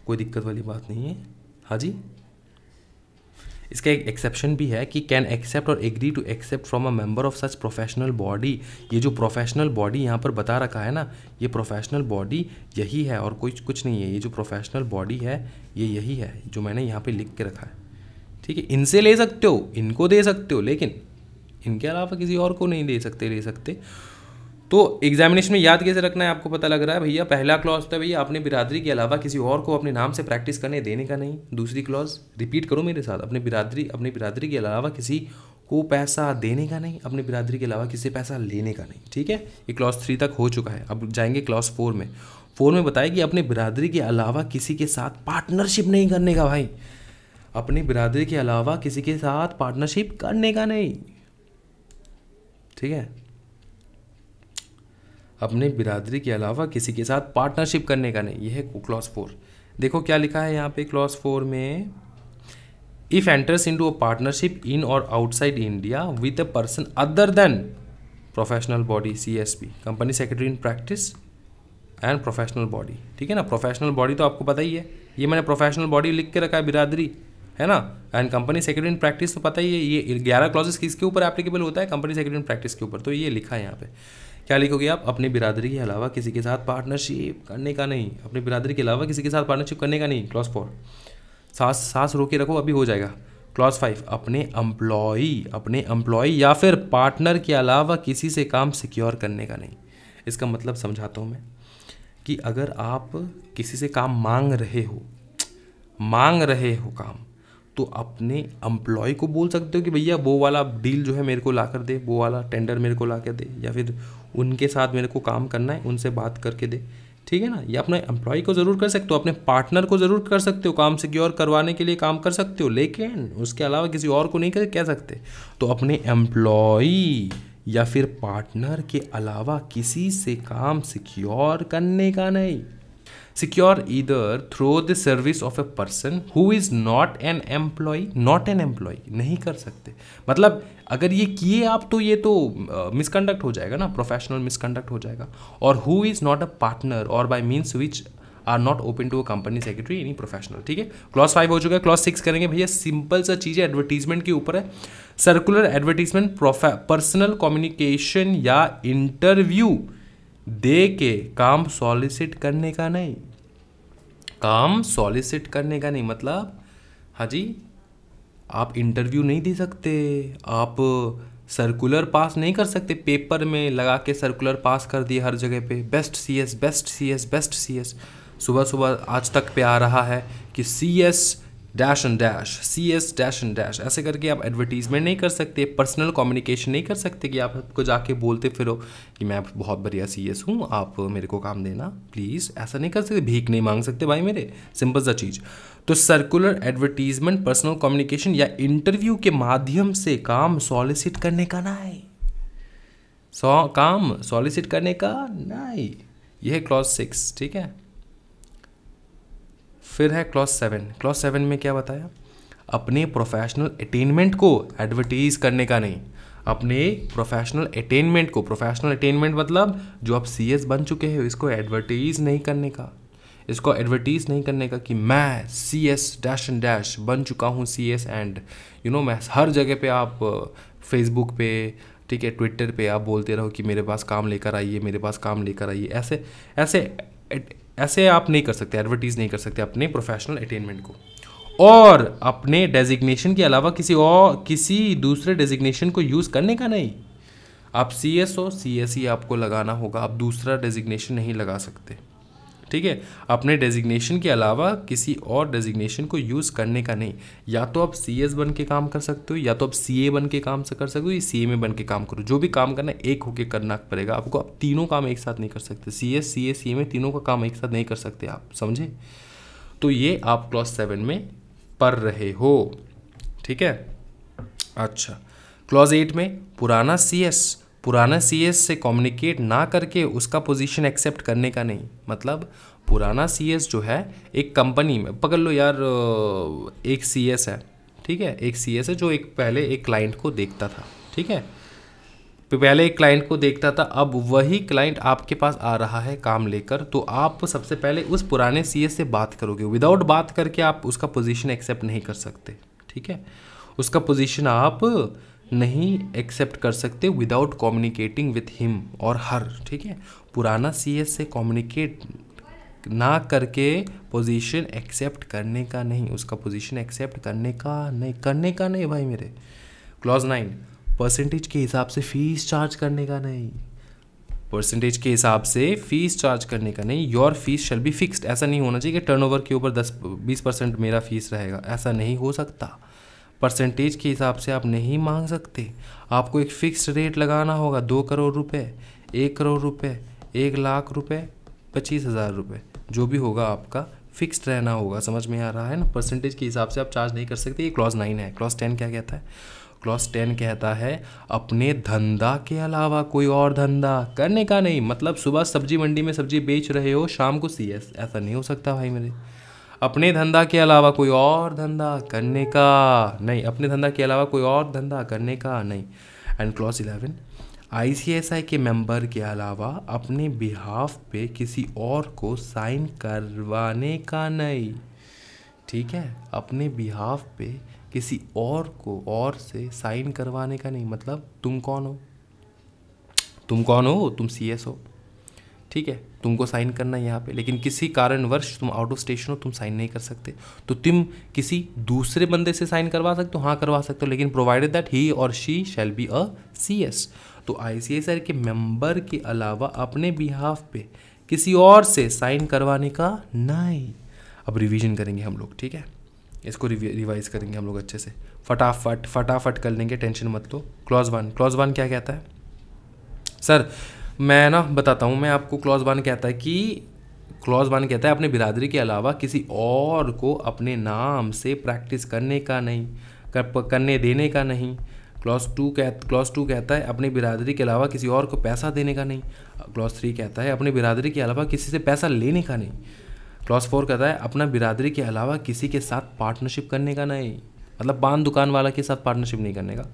कोई दिक्कत वाली बात नहीं है हाँ जी इसका एक एक्सेप्शन भी है कि can accept or agree to accept from a member of such professional body ये जो प्रोफेशनल बॉडी यहाँ पर बता रखा है ना ये प्रोफेशनल बॉडी यही है और कोई कुछ नहीं है ये जो प्रोफेशनल बॉडी है ये यही है जो मैंने यहाँ पे लिख के रखा है ठीक है इनसे ले सकते हो इनको दे सकते हो लेकिन इनके अलावा किसी और को नहीं दे सकते ले सकते तो एग्जामिनेशन में याद कैसे रखना है आपको पता लग रहा है भैया पहला क्लॉज था भैया अपने बिरादरी के अलावा किसी और को अपने नाम से प्रैक्टिस करने देने का नहीं दूसरी क्लॉज रिपीट करो मेरे साथ अपने बिरादरी अपने बिरादरी के अलावा किसी को पैसा देने का नहीं अपने बिरादरी के अलावा किसी पैसा लेने का नहीं ठीक है ये क्लॉज थ्री तक हो चुका है अब जाएंगे क्लॉज फोर में फोर में बताया कि अपने बिरादरी के अलावा किसी के साथ पार्टनरशिप नहीं करने का भाई अपने बिरादरी के अलावा किसी के साथ पार्टनरशिप करने का नहीं ठीक है अपने बिरादरी के अलावा किसी के साथ पार्टनरशिप करने का नहीं यह है क्लॉज फोर देखो क्या लिखा है यहाँ पे क्लॉज फोर में if enters into a partnership in or outside India with a person other than professional body C S P company secretary in practice and professional body ठीक है ना प्रोफेशनल बॉडी तो आपको पता ही है ये मैंने प्रोफेशनल बॉडी लिख के रखा है बिरादरी है ना and company secretary in practice तो पता ही है ये ग्यारह क्लॉजेस किसके ऊपर एप्लीकेबल होता है कंपनी सेक्रेटरी इन प्रैक्टिस के ऊपर तो ये लिखा है यहाँ पे क्या लिखोगे आप अपनी बिरादरी के अलावा किसी के साथ पार्टनरशिप करने का नहीं अपनी बिरादरी के अलावा किसी के साथ पार्टनरशिप करने का नहीं क्लॉज फोर सांस सांस रोके रखो अभी हो जाएगा क्लॉज फाइव अपने एम्प्लॉई अपने एम्प्लॉई या फिर पार्टनर के अलावा किसी से काम सिक्योर करने का नहीं इसका मतलब समझाता हूँ मैं कि अगर आप किसी से काम मांग रहे हो मांग रहे हो काम तो अपने एम्प्लॉय को बोल सकते हो कि भैया वो वाला डील जो है मेरे को ला कर दे वो वाला टेंडर मेरे को ला कर दे या फिर उनके साथ मेरे को काम करना है उनसे बात करके दे ठीक है ना या अपने एम्प्लॉय को ज़रूर कर सकते हो अपने पार्टनर को ज़रूर कर सकते हो काम सिक्योर करवाने के लिए काम कर सकते हो लेकिन उसके अलावा किसी और को नहीं कर कह सकते तो अपने एम्प्लॉय या फिर पार्टनर के अलावा किसी से काम सिक्योर करने का नहीं secure either through the service of a person who is not an employee not an employee नहीं कर सकते मतलब अगर ये किए आप तो ये तो मिसकंडक्ट uh, हो जाएगा ना प्रोफेशनल मिसकंडक्ट हो जाएगा और who is not a partner or by means which are not open to a company secretary any professional ठीक है क्लॉस फाइव हो चुका है क्लॉस सिक्स करेंगे भैया सिंपल सा चीज़ है एडवर्टीजमेंट के ऊपर है सर्कुलर एडवर्टीजमेंट पर्सनल कम्युनिकेशन या इंटरव्यू दे के काम सॉलिसिट करने का नहीं काम सॉलिसिट करने का नहीं मतलब हाँ जी आप इंटरव्यू नहीं दे सकते आप सर्कुलर पास नहीं कर सकते पेपर में लगा के सर्कुलर पास कर दिए हर जगह पे best C S best C S best C S सुबह सुबह आज तक पे आ रहा है कि C S dash and dash C S dash and dash ऐसे करके आप एडवर्टीजमेंट नहीं कर सकते पर्सनल कम्युनिकेशन नहीं कर सकते कि आप आपको जाके बोलते फिरो कि मैं बहुत बढ़िया सी एस हूँ आप मेरे को काम देना प्लीज़ ऐसा नहीं कर सकते भीख नहीं मांग सकते भाई मेरे सिंपल सा चीज़ तो सर्कुलर एडवर्टीजमेंट पर्सनल कम्युनिकेशन या इंटरव्यू के माध्यम से काम सॉलिसिट करने का ना है सौ काम सॉलिसिट करने का ना ही यह है क्लॉज सिक्स ठीक है फिर है क्लास सेवन क्लास सेवन में क्या बताया अपने प्रोफेशनल अटेनमेंट को एडवर्टीज करने का नहीं अपने प्रोफेशनल अटेनमेंट को प्रोफेशनल अटेनमेंट मतलब जो आप सी एस बन चुके हैं इसको एडवर्टीज नहीं करने का इसको एडवर्टीज नहीं करने का कि मैं C S dash and dash बन चुका हूँ C S and you know मैं हर जगह पे आप फेसबुक पे ठीक है ट्विटर पे आप बोलते रहो कि मेरे पास काम लेकर आइए मेरे पास काम लेकर आइए ऐसे ऐसे ऐसे आप नहीं कर सकते एडवर्टीज़ नहीं कर सकते अपने प्रोफेशनल अटेनमेंट को और अपने डेजिग्नेशन के अलावा किसी और किसी दूसरे डेजिग्नेशन को यूज़ करने का नहीं आप C S O C S E आपको लगाना होगा आप दूसरा डेजिग्नेशन नहीं लगा सकते ठीक है अपने डेजिग्नेशन के अलावा किसी और डेजिग्नेशन को यूज़ करने का नहीं या तो आप सी एस बन के काम कर सकते हो या तो आप सी ए बन के काम कर सकते हो या सी ए में बन के काम करो जो भी काम करना एक होके करना पड़ेगा आपको आप तीनों काम एक साथ नहीं कर सकते सी एस सी ए सी ए में तीनों का काम एक साथ नहीं कर सकते आप समझे तो ये आप क्लास सेवन में पढ़ रहे हो ठीक है अच्छा क्लॉज एट में पुराना सी एस पुराना सी से कम्युनिकेट ना करके उसका पोजीशन एक्सेप्ट करने का नहीं मतलब पुराना सी जो है एक कंपनी में पकड़ लो यार एक सी है ठीक है एक सी है जो एक पहले एक क्लाइंट को देखता था ठीक है पहले एक क्लाइंट को देखता था अब वही क्लाइंट आपके पास आ रहा है काम लेकर तो आप सबसे पहले उस पुराने सी से बात करोगे विदाउट बात करके आप उसका पोजीशन एक्सेप्ट नहीं कर सकते ठीक है उसका पोजीशन आप नहीं एक्सेप्ट कर सकते विदाउट कम्युनिकेटिंग विथ हिम और हर ठीक है पुराना सी से कम्युनिकेट ना करके पोजीशन एक्सेप्ट करने का नहीं उसका पोजीशन एक्सेप्ट करने का नहीं करने का नहीं भाई मेरे क्लॉज नाइन परसेंटेज के हिसाब से फीस चार्ज करने का नहीं परसेंटेज के हिसाब से फीस चार्ज करने का नहीं your fees shall be fixed ऐसा नहीं होना चाहिए कि टर्नओवर के ऊपर दस बीस परसेंट मेरा फीस रहेगा ऐसा नहीं हो सकता परसेंटेज के हिसाब से आप नहीं मांग सकते आपको एक फ़िक्स रेट लगाना होगा दो करोड़ रुपए एक करोड़ रुपए एक लाख रुपए पच्चीस हज़ार रुपये जो भी होगा आपका फिक्स रहना होगा समझ में आ रहा है ना परसेंटेज के हिसाब से आप चार्ज नहीं कर सकते ये क्लॉज नाइन है क्लॉज टेन क्या कहता है क्लॉज टेन कहता है अपने धंधा के अलावा कोई और धंधा करने का नहीं मतलब सुबह सब्जी मंडी में सब्जी बेच रहे हो शाम को सी ऐसा नहीं हो सकता भाई मेरे अपने धंधा के अलावा कोई और धंधा करने का नहीं अपने धंधा के अलावा कोई और धंधा करने का नहीं एंड क्लॉज इलेवन आई के मेंबर के अलावा अपने बिहाफ पे किसी और को साइन करवाने का नहीं ठीक है अपने बिहाफ पे किसी और को और से साइन करवाने का नहीं मतलब तुम कौन हो तुम कौन हो तुम सी हो ठीक है तुमको साइन करना है यहाँ पे लेकिन किसी कारणवश तुम आउट ऑफ स्टेशन हो तुम साइन नहीं कर सकते तो तुम किसी दूसरे बंदे से साइन करवा सकते हो हाँ करवा सकते हो लेकिन provided that he or she shall be a C S तो आई सी एस के मेम्बर के अलावा अपने बिहाफ पे किसी और से साइन करवाने का नहीं अब रिवीजन करेंगे हम लोग ठीक है इसको रिवाइज करेंगे हम लोग अच्छे से फटाफट फटाफट कर लेंगे टेंशन मत लो क्लॉज वन क्लॉज वन क्या कहता है सर मैं ना बताता हूँ मैं आपको क्लॉज वन कहता है कि क्लॉज वन कहता है अपने बिरादरी के अलावा किसी और को अपने नाम से प्रैक्टिस करने का नहीं कर, करने देने का नहीं क्लॉज टू कह क्लॉज टू कहता है अपनी बिरादरी के अलावा किसी और को पैसा देने का नहीं क्लॉज थ्री कहता है अपनी बिरादरी के अलावा किसी से पैसा लेने का नहीं क्लॉज फोर कहता है अपना बिरादरी के अलावा किसी के साथ पार्टनरशिप करने का नहीं मतलब पान दुकान वाला के साथ पार्टनरशिप नहीं करने का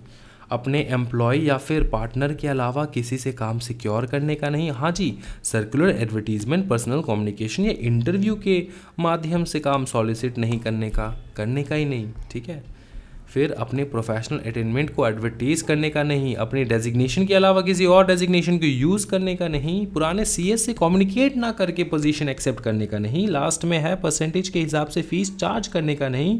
अपने एम्प्लॉय या फिर पार्टनर के अलावा किसी से काम सिक्योर करने का नहीं हाँ जी सर्कुलर एडवर्टीजमेंट पर्सनल कम्युनिकेशन या इंटरव्यू के माध्यम से काम सॉलिसिट नहीं करने का करने का ही नहीं ठीक है फिर अपने प्रोफेशनल अटेनमेंट को एडवर्टीज़ करने का नहीं अपने डेजिग्नेशन के अलावा किसी और डेजिग्नेशन को यूज़ करने का नहीं पुराने सी से कम्युनिकेट ना करके पोजीशन एक्सेप्ट करने का नहीं लास्ट में है परसेंटेज के हिसाब से फीस चार्ज करने का नहीं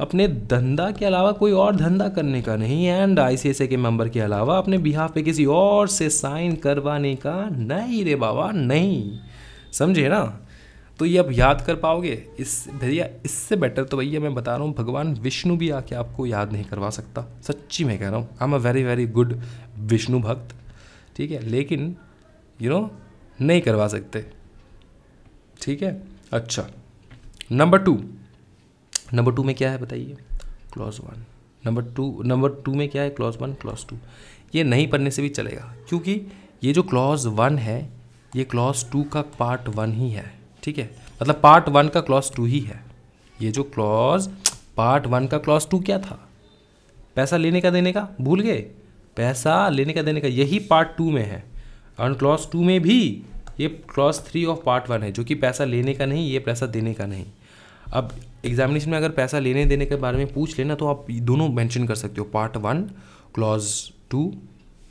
अपने धंधा के अलावा कोई और धंधा करने का नहीं एंड आई के मेंबर के अलावा अपने बिहाफ पे किसी और से साइन करवाने का नहीं रे बाबा नहीं समझे ना तो ये आप याद कर पाओगे इस भैया इससे बेटर तो भैया मैं बता रहा हूँ भगवान विष्णु भी आके आपको याद नहीं करवा सकता सच्ची मैं कह रहा हूँ I am a very very good Vishnu bhakt ठीक है लेकिन यू you नो know, नहीं करवा सकते ठीक है अच्छा नंबर टू नंबर टू में क्या है बताइए clause one number two number two में क्या है क्लॉज वन क्लॉज टू ये नहीं पढ़ने से भी चलेगा क्योंकि ये जो क्लॉज वन है ये क्लॉज टू का पार्ट वन ही है ठीक है मतलब पार्ट वन का क्लॉज टू ही है ये जो क्लॉज पार्ट वन का क्लॉज टू क्या था पैसा लेने का देने का भूल गए पैसा लेने का देने का यही पार्ट टू में है और क्लॉज टू में भी ये clause three of part one है जो कि पैसा लेने का नहीं ये पैसा देने का नहीं अब एग्जामिनेशन में अगर पैसा लेने देने के बारे में पूछ लेना तो आप दोनों मेंशन कर सकते हो part one clause two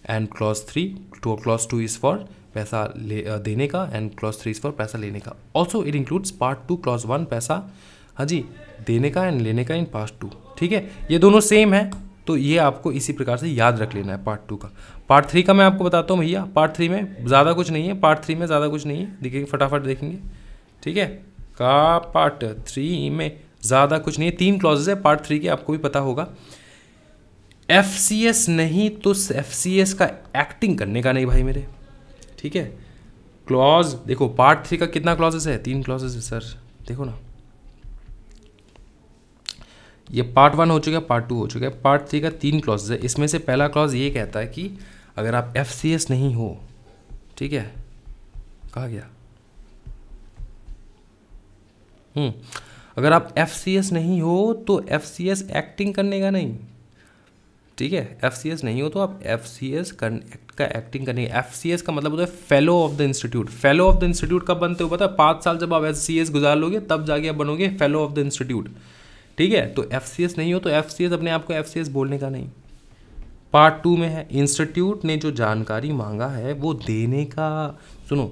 and clause three two clause two is for पैसा ले देने का and clause three is for पैसा लेने का also it includes part two clause one पैसा हाँ जी देने का एंड लेने का इन पार्ट टू ठीक है ये दोनों सेम है तो ये आपको इसी प्रकार से याद रख लेना है पार्ट टू का पार्ट थ्री का मैं आपको बताता हूँ भैया पार्ट थ्री में ज़्यादा कुछ नहीं है पार्ट थ्री में ज़्यादा कुछ नहीं है देखेंगे फटाफट देखेंगे ठीक है का पार्ट थ्री में ज़्यादा कुछ नहीं है तीन क्लॉजेज है पार्ट थ्री के आपको भी पता होगा एफ सी एस नहीं तो एफ सी एस का एक्टिंग करने का नहीं भाई मेरे ठीक है क्लॉज देखो पार्ट थ्री का कितना क्लॉजेस है तीन क्लॉजेस है सर देखो ना ये पार्ट वन हो चुका है पार्ट टू हो चुका है पार्ट थ्री का तीन क्लॉज है इसमें से पहला क्लॉज ये कहता है कि अगर आप एफ सी एस नहीं हो ठीक है कहा गया हम्म। अगर आप एफ नहीं हो तो एफ एक्टिंग करने का नहीं ठीक है एफ नहीं हो तो आप एफ सी एस का एक्टिंग करने का एफ का मतलब होता है fellow of the institute fellow of the institute कब बनते हो पता है पाँच साल जब आप एफ सी एस गुजार लोगे तब जाके आप बनोगे फेलो ऑफ द इंस्टीट्यूट ठीक है तो एफ सी एस नहीं हो तो एफ सी एस अपने आप को एफ सी एस बोलने का नहीं पार्ट टू में है इंस्टीट्यूट ने जो जानकारी मांगा है वो देने का सुनो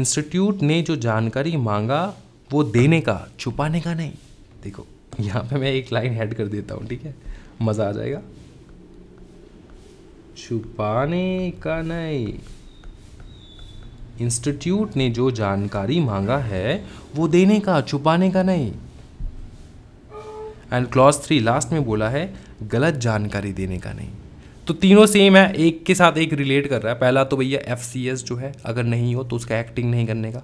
इंस्टीट्यूट ने जो जानकारी मांगा वो देने का छुपाने का नहीं देखो यहाँ पे मैं एक लाइन ऐड कर देता हूँ ठीक है मज़ा आ जाएगा छुपाने का नहीं इंस्टीट्यूट ने जो जानकारी मांगा है वो देने का छुपाने का नहीं एंड क्लॉज थ्री लास्ट में बोला है गलत जानकारी देने का नहीं तो तीनों सेम है एक के साथ एक रिलेट कर रहा है पहला तो भैया एफ जो है अगर नहीं हो तो उसका एक्टिंग नहीं करने का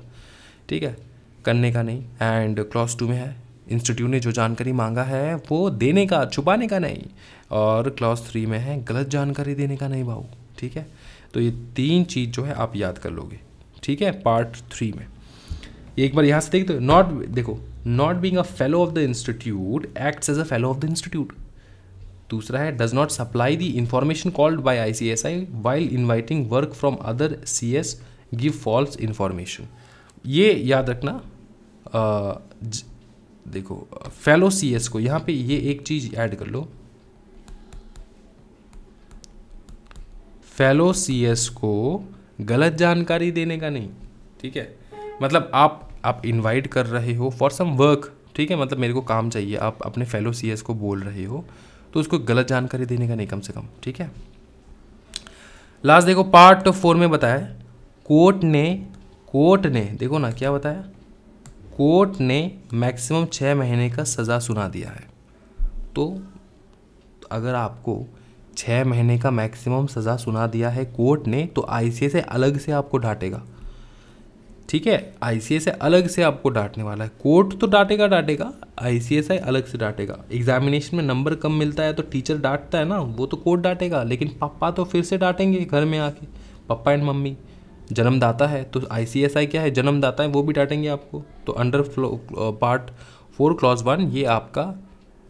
ठीक है करने का नहीं एंड क्लॉस टू में है इंस्टीट्यूट ने जो जानकारी मांगा है वो देने का छुपाने का नहीं और क्लॉस थ्री में है गलत जानकारी देने का नहीं भाऊ ठीक है तो ये तीन चीज़ जो है आप याद कर लोगे ठीक है पार्ट थ्री में एक बार यहाँ से देख दो तो नॉट देखो not being a fellow of the institute acts as a fellow of the institute दूसरा है does not supply the information called by I C S I while inviting work from other C S give false information ये याद रखना देखो fellow C S को यहाँ पे ये एक चीज़ ऐड कर लो फेलो सी एस को गलत जानकारी देने का नहीं ठीक है मतलब आप आप इनवाइट कर रहे हो फॉर सम वर्क ठीक है मतलब मेरे को काम चाहिए आप अपने फेलो सी एस को बोल रहे हो तो उसको गलत जानकारी देने का नहीं कम से कम ठीक है लास्ट देखो पार्ट फोर में बताया कोर्ट ने कोर्ट ने देखो ना क्या बताया कोर्ट ने मैक्सिमम छः महीने का सज़ा सुना दिया है तो अगर आपको छः महीने का मैक्सिमम सज़ा सुना दिया है कोर्ट ने तो आई से अलग से आपको डांटेगा ठीक है आई से अलग से आपको डांटने वाला है कोर्ट तो डांटेगा डांटेगा आई अलग से डांटेगा एग्जामिनेशन में नंबर कम मिलता है तो टीचर डांटता है ना वो तो कोर्ट डांटेगा लेकिन पापा तो फिर से डांटेंगे घर में आके पापा एंड मम्मी जन्मदाता है तो आई क्या है जन्मदाता है वो भी डांटेंगे आपको तो under part four clause one ये आपका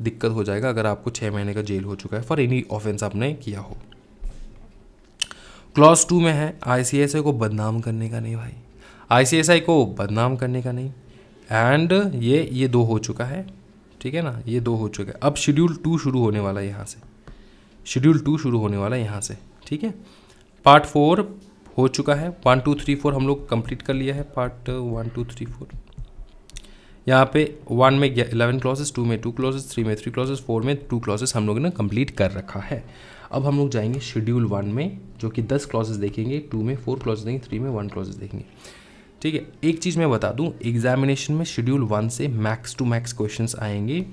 दिक्कत हो जाएगा अगर आपको छः महीने का जेल हो चुका है फॉर एनी ऑफेंस आपने किया हो क्लॉज टू में है आई को बदनाम करने का नहीं भाई आई को बदनाम करने का नहीं एंड ये ये दो हो चुका है ठीक है ना ये दो हो चुका है अब शेड्यूल टू शुरू होने वाला है यहाँ से शेड्यूल टू शुरू होने वाला है यहाँ से ठीक है पार्ट फोर हो चुका है वन टू थ्री फोर हम लोग कंप्लीट कर लिया है part one two three four यहाँ पे वन में इलेवन क्लासेस टू में टू क्लासेस थ्री में थ्री क्लासेस फोर में टू क्लासेस हम लोगों ने कंप्लीट कर रखा है अब हम लोग जाएंगे शेड्यूल वन में जो कि दस क्लासेस देखेंगे टू में फोर क्लासेस देखेंगे थ्री में वन क्लासेस देखेंगे ठीक है एक चीज़ मैं बता दूँ एग्जामिनेशन में शेड्यूल वन से मैक्स टू मैक्स क्वेश्चन आएंगे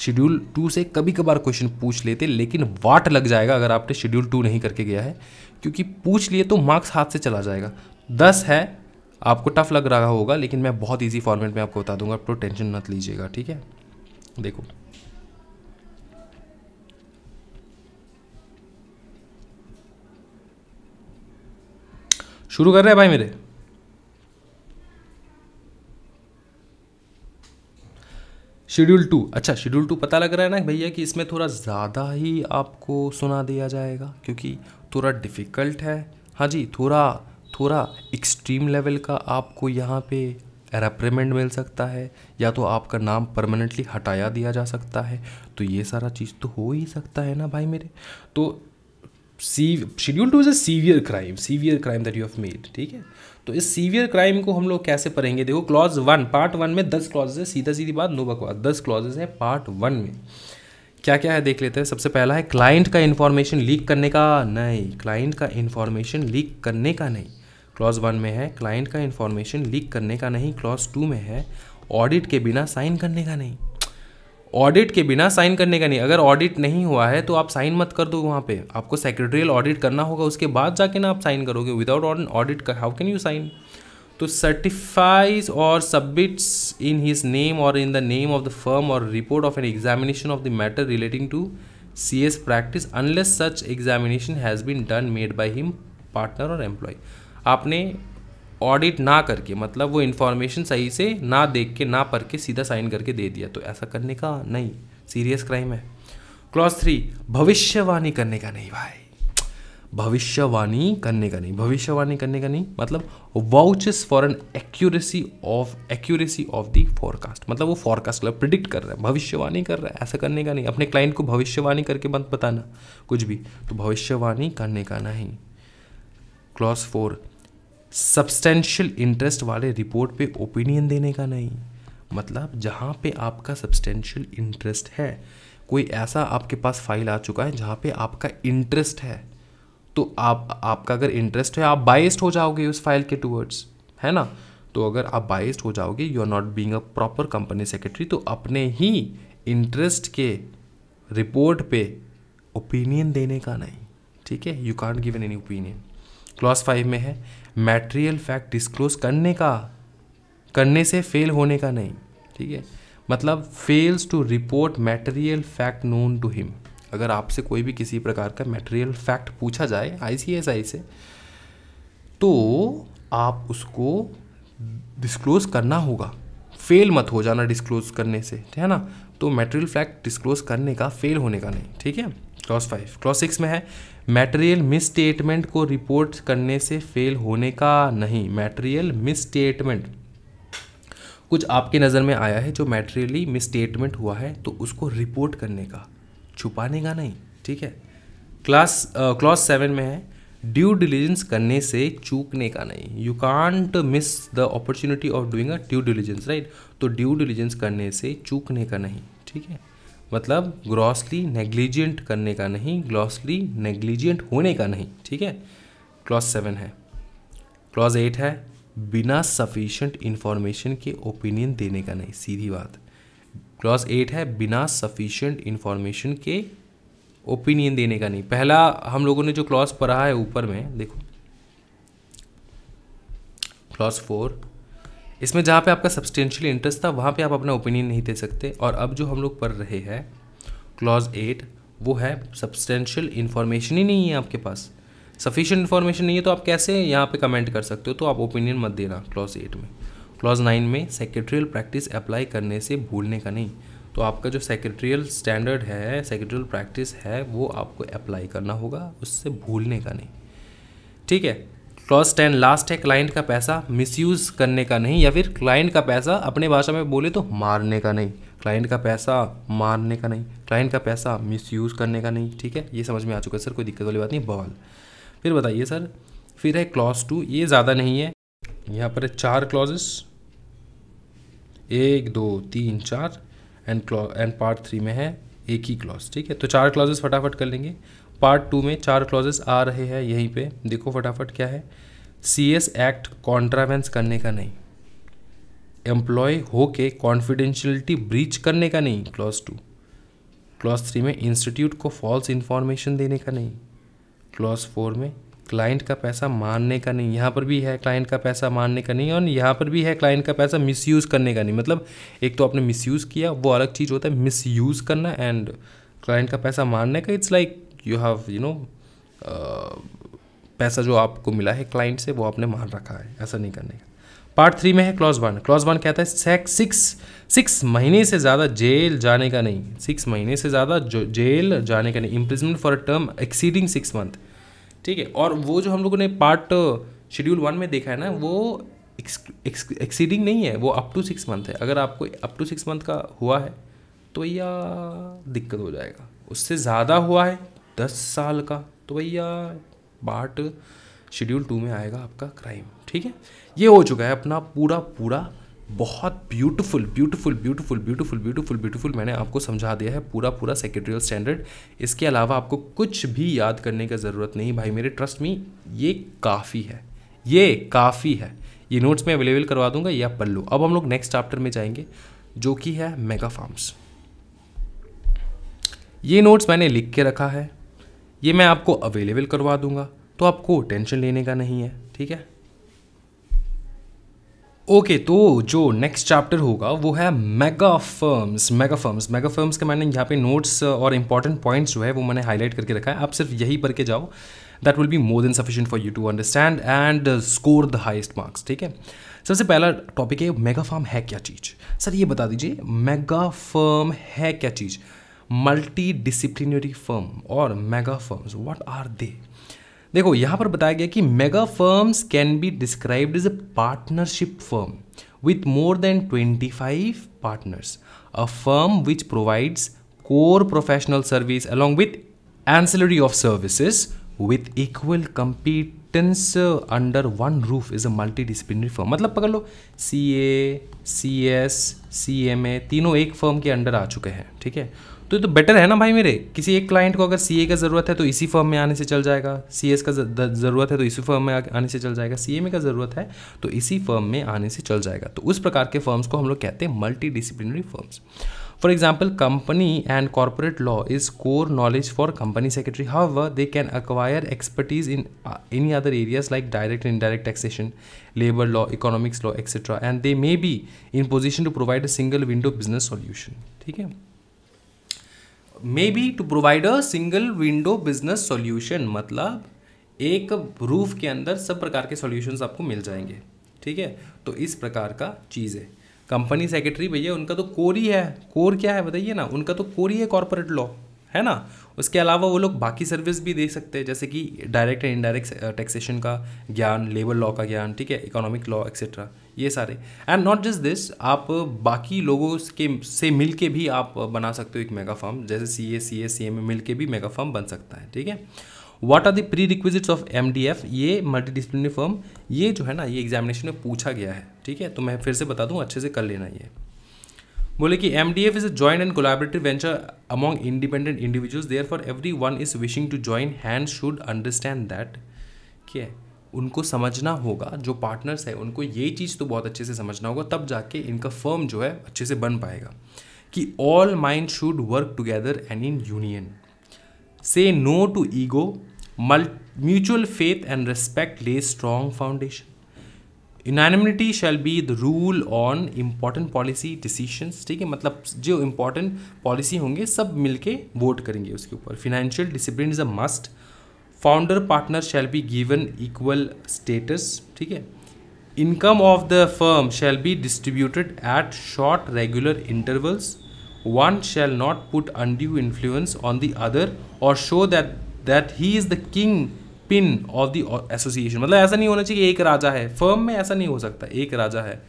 शेड्यूल टू से कभी कभार क्वेश्चन पूछ लेते लेकिन वाट लग जाएगा अगर आपने शेड्यूल टू नहीं करके गया है क्योंकि पूछ लिए तो मार्क्स हाथ से चला जाएगा दस है आपको टफ लग रहा होगा लेकिन मैं बहुत इजी फॉर्मेट में आपको बता दूंगा आप तो टेंशन मत लीजिएगा ठीक है देखो शुरू कर रहे हैं भाई मेरे शेड्यूल टू अच्छा शेड्यूल टू पता लग रहा है ना भैया कि इसमें थोड़ा ज़्यादा ही आपको सुना दिया जाएगा क्योंकि थोड़ा डिफ़िकल्ट है हाँ जी थोड़ा थोड़ा एक्सट्रीम लेवल का आपको यहाँ पे रेप्रीमेंट मिल सकता है या तो आपका नाम परमानेंटली हटाया दिया जा सकता है तो ये सारा चीज़ तो हो ही सकता है ना भाई मेरे तो C schedule two is a severe crime severe crime that you have made ठीक है तो इस सीवियर क्राइम को हम लोग कैसे पढ़ेंगे देखो क्लॉज वन पार्ट वन में दस क्लॉजेज है सीधा सीधी बात नो बकवास दस क्लॉजेज हैं पार्ट वन में क्या क्या है देख लेते हैं सबसे पहला है क्लाइंट का इन्फॉर्मेशन लीक करने का नहीं क्लाइंट का इन्फॉर्मेशन लीक करने का नहीं क्लॉज वन में है क्लाइंट का इन्फॉर्मेशन लीक करने का नहीं क्लॉज टू में है ऑडिट के बिना साइन करने का नहीं ऑडिट के बिना साइन करने का नहीं अगर ऑडिट नहीं हुआ है तो आप साइन मत कर दो वहाँ पे आपको सेक्रेटरियल ऑडिट करना होगा उसके बाद जाके ना आप साइन करोगे without audit how can you sign तो सर्टिफाइज और सबमिट्स इन हिज नेम और in the name of the firm और report of an examination of the matter relating to C S practice unless such examination has been done made by him partner और employ आपने audit ना करके मतलब वो information सही से ना देख के ना पढ़ के सीधा साइन करके दे दिया तो ऐसा करने का नहीं सीरियस क्राइम है क्लॉज थ्री भविष्यवाणी करने का नहीं भाई भविष्यवाणी करने का नहीं भविष्यवाणी करने का नहीं मतलब vouches for an accuracy of accuracy of the forecast मतलब वो फॉरकास्ट मतलब प्रिडिक्ट कर रहा है भविष्यवाणी कर रहा है ऐसा करने का नहीं अपने क्लाइंट को भविष्यवाणी करके मत बताना कुछ भी तो भविष्यवाणी करने का नहीं क्लॉस फोर सब्सटेंशियल इंटरेस्ट वाले रिपोर्ट पे ओपिनियन देने का नहीं मतलब जहाँ पे आपका सब्सटेंशियल इंटरेस्ट है कोई ऐसा आपके पास फाइल आ चुका है जहाँ पे आपका इंटरेस्ट है तो आप आपका अगर इंटरेस्ट है आप बाइस्ड हो जाओगे उस फाइल के टूवर्ड्स है ना तो अगर आप बाइस्ड हो जाओगे you are not being a proper company secretary तो अपने ही इंटरेस्ट के रिपोर्ट पे ओपिनियन देने का नहीं ठीक है you can't give an any opinion clause five में है मैटेरियल फैक्ट डिस्क्लोज करने का करने से फेल होने का नहीं ठीक है मतलब fails to report material fact known to him अगर आपसे कोई भी किसी प्रकार का मटेरियल फैक्ट पूछा जाए आई से तो आप उसको डिस्क्लोज करना होगा फेल मत हो जाना डिस्क्लोज करने से ठीक है ना तो मटेरियल फैक्ट डिस्क्लोज करने का फेल होने का नहीं ठीक है क्लॉस फाइव क्लॉस सिक्स में है मटेरियल मिसस्टेटमेंट को रिपोर्ट करने से फेल होने का नहीं मटेरियल मिसस्टेटमेंट कुछ आपके नज़र में आया है जो मिस मिसस्टेटमेंट हुआ है तो उसको रिपोर्ट करने का छुपाने का नहीं ठीक है क्लास क्लास सेवन में है ड्यू डिलीजेंस करने से चूकने का नहीं you can't miss the opportunity of doing a due diligence right तो ड्यू डिलीजेंस करने से चूकने का नहीं ठीक है मतलब ग्रॉसली नेग्लिजेंट करने का नहीं ग्रॉसली नेग्लिजेंट होने का नहीं ठीक है क्लॉज सेवन है क्लॉज एट है बिना सफिशेंट इन्फॉर्मेशन के ओपिनियन देने का नहीं सीधी बात क्लॉज एट है बिना सफिशियंट इन्फॉर्मेशन के ओपिनियन देने का नहीं पहला हम लोगों ने जो क्लॉज पढ़ा है ऊपर में देखो क्लॉज फोर इसमें जहाँ पे आपका सब्सटेंशियल इंटरेस्ट था वहाँ पे आप अपना ओपिनियन नहीं दे सकते और अब जो हम लोग पढ़ रहे हैं क्लॉज एट वो है सब्सटेंशियल इन्फॉर्मेशन ही नहीं है आपके पास सफिशियंट इन्फॉर्मेशन नहीं है तो आप कैसे यहाँ पे कमेंट कर सकते हो तो आप ओपिनियन मत देना क्लॉज एट में क्लॉज नाइन में सेक्रेटरियल प्रैक्टिस अप्लाई करने से भूलने का नहीं तो आपका जो सेक्रेटरियल स्टैंडर्ड है सेक्रेटरियल प्रैक्टिस है वो आपको अप्लाई करना होगा उससे भूलने का नहीं ठीक है क्लॉज टेन लास्ट है क्लाइंट का पैसा मिसयूज़ करने का नहीं या फिर क्लाइंट का पैसा अपने भाषा में बोले तो मारने का नहीं क्लाइंट का पैसा मारने का नहीं क्लाइंट का पैसा मिसयूज़ करने का नहीं ठीक है ये समझ में आ चुका है सर कोई दिक्कत वाली बात नहीं बवाल फिर बताइए सर फिर है क्लॉज टू ये ज़्यादा नहीं है यहाँ पर है चार क्लॉजेस एक दो तीन चार and clause and part three में है एक ही क्लॉज ठीक है तो चार क्लॉजेस फटाफट कर लेंगे पार्ट टू में चार क्लॉजेस आ रहे हैं यहीं पे देखो फटाफट क्या है सी एस एक्ट कॉन्ट्रावेंस करने का नहीं एम्प्लॉय हो के कॉन्फिडेंशियलिटी ब्रीच करने का नहीं क्लॉज टू क्लॉज थ्री में इंस्टीट्यूट को फॉल्स इन्फॉर्मेशन देने का नहीं क्लॉज फोर में क्लाइंट का पैसा मानने का नहीं यहाँ पर भी है क्लाइंट का पैसा मानने का नहीं और यहाँ पर भी है क्लाइंट का पैसा मिसयूज़ करने का नहीं मतलब एक तो आपने मिसयूज़ किया वो अलग चीज़ होता है मिसयूज़ करना एंड क्लाइंट का पैसा मानने का it's like you have you know पैसा जो आपको मिला है क्लाइंट से वो आपने मान रखा है ऐसा नहीं करने का पार्ट थ्री में है क्लॉज वन क्लॉज वन कहता है सिक्स सिक्स महीने से ज़्यादा जेल जाने का नहीं सिक्स महीने से ज़्यादा जेल जाने का नहीं imprisonment for a term exceeding six month ठीक है और वो जो हम लोगों ने पार्ट शेड्यूल वन में देखा है ना वो एक्सीडिंग नहीं है वो अप टू सिक्स मंथ है अगर आपको अप टू सिक्स मंथ का हुआ है तो भैया दिक्कत हो जाएगा उससे ज़्यादा हुआ है दस साल का तो भैया पार्ट शेड्यूल टू में आएगा आपका क्राइम ठीक है ये हो चुका है अपना पूरा पूरा बहुत beautiful beautiful beautiful beautiful beautiful beautiful मैंने आपको समझा दिया है पूरा पूरा सेक्रेटरियल स्टैंडर्ड इसके अलावा आपको कुछ भी याद करने का ज़रूरत नहीं भाई मेरे ट्रस्ट में ये काफ़ी है ये काफ़ी है ये नोट्स मैं अवेलेबल करवा दूंगा या पल्लू अब हम लोग नेक्स्ट चैप्टर में जाएंगे जो कि है मेगा फार्म्स ये नोट्स मैंने लिख के रखा है ये मैं आपको अवेलेबल करवा दूंगा तो आपको टेंशन लेने का नहीं है ठीक है ओके okay, तो जो नेक्स्ट चैप्टर होगा वो है mega firms mega firms mega firms के मैंने यहाँ पे नोट्स uh, और इंपॉर्टेंट पॉइंट्स जो है वो मैंने हाईलाइट करके रखा है आप सिर्फ यही पढ़ के जाओ that will be more than sufficient for you to understand and score the highest marks ठीक है सबसे पहला टॉपिक है मेगा फार्म है क्या चीज़ सर ये बता दीजिए मेगा फर्म है क्या चीज़ मल्टी डिसिप्लिनरी फर्म और mega firms what are they देखो यहां पर बताया गया कि mega firms can be described as a partnership firm with more than twenty five partners a firm which provides core professional service along with of of with equal competence under one roof is a multi disciplinary firm मतलब पकड़ लो सी A C S C M ए तीनों एक firm के under आ चुके हैं ठीक है तो ये तो बेटर है ना भाई मेरे किसी एक क्लाइंट को अगर सी का ज़रूरत है तो इसी फर्म में आने से चल जाएगा सी का ज़रूरत है तो इसी फर्म में आने से चल जाएगा सी का ज़रूरत है तो इसी फर्म में आने से चल जाएगा तो उस प्रकार के फर्म्स को हम लोग कहते हैं multi disciplinary firms For example, company and corporate law is core knowledge for company secretary. However, they can acquire expertise in any other areas like direct and indirect taxation, labor law, economics law, etc. And they may be in position to provide a single window business solution. ठीक है may be to provide a single window business solution मतलब एक roof के अंदर सब प्रकार के solutions आपको मिल जाएंगे ठीक है तो इस प्रकार का चीज़ है कंपनी सेक्रेटरी भैया उनका तो कोर ही है कोर क्या है बताइए ना उनका तो कोर ही है कॉरपोरेट लॉ है ना उसके अलावा वो लोग बाकी सर्विस भी दे सकते हैं जैसे कि डायरेक्ट एंड इनडायरेक्ट टैक्सेशन का ज्ञान लेबर लॉ का ज्ञान ठीक है इकोनॉमिक लॉ एक्सेट्रा ये सारे एंड नॉट जस्ट दिस आप बाकी लोगों के से मिल के भी आप बना सकते हो एक मेगा फॉर्म जैसे सी ए सी ए सी ए मिल के भी मेगा फॉर्म बन सकता है ठीक है what are the prerequisites of M D F ये मल्टी डिसिप्लिनरी फॉर्म ये जो है ना ये एग्जामिनेशन में पूछा गया है ठीक है तो मैं फिर से बता दूँ अच्छे से कर लेना ये बोले कि M D F is a joint and collaborative venture among independent individuals therefore everyone is wishing to join hand should understand that ठीक है उनको समझना होगा जो पार्टनर्स है उनको ये चीज़ तो बहुत अच्छे से समझना होगा तब जाके इनका फर्म जो है अच्छे से बन पाएगा कि all mind should work together and in union से नो टू ईगो मल mutual faith and respect lay strong foundation unanimity shall be the rule on important policy decisions ठीक है मतलब जो इम्पॉर्टेंट पॉलिसी होंगे सब मिलके वोट करेंगे उसके ऊपर financial discipline is a must founder partner shall be given equal status ठीक है income of the firm shall be distributed at short regular intervals one shall not put undue influence on the other or show that that he is the kingpin of the association मतलब ऐसा नहीं होना चाहिए एक राजा है firm में ऐसा नहीं हो सकता एक राजा है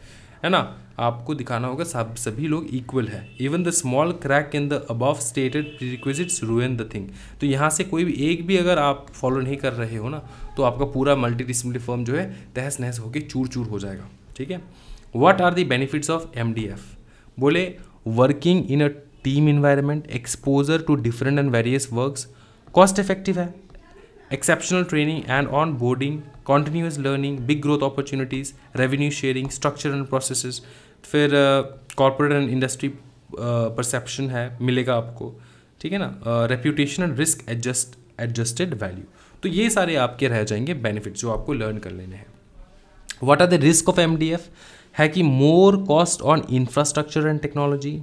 है ना आपको दिखाना होगा सब सभी लोग इक्वल है even the small crack in the above stated prerequisites ruin the thing तो यहाँ से कोई भी एक भी अगर आप फॉलो नहीं कर रहे हो ना तो आपका पूरा मल्टी डिसिप्लिन फर्म जो है तहस नहस होकर चूर चूर हो जाएगा ठीक है what are the benefits of M बोले working in a team environment exposure to different and various work cost effective है exceptional training and onboarding continuous learning big growth opportunities revenue sharing structure and process फिर corporate and industry perception है मिलेगा आपको ठीक है ना reputation and risk adjust adjusted value तो ये सारे आपके रह जाएंगे बेनिफिट जो आपको लर्न कर लेने हैं what are the risk of M D F है कि more cost on infrastructure and technology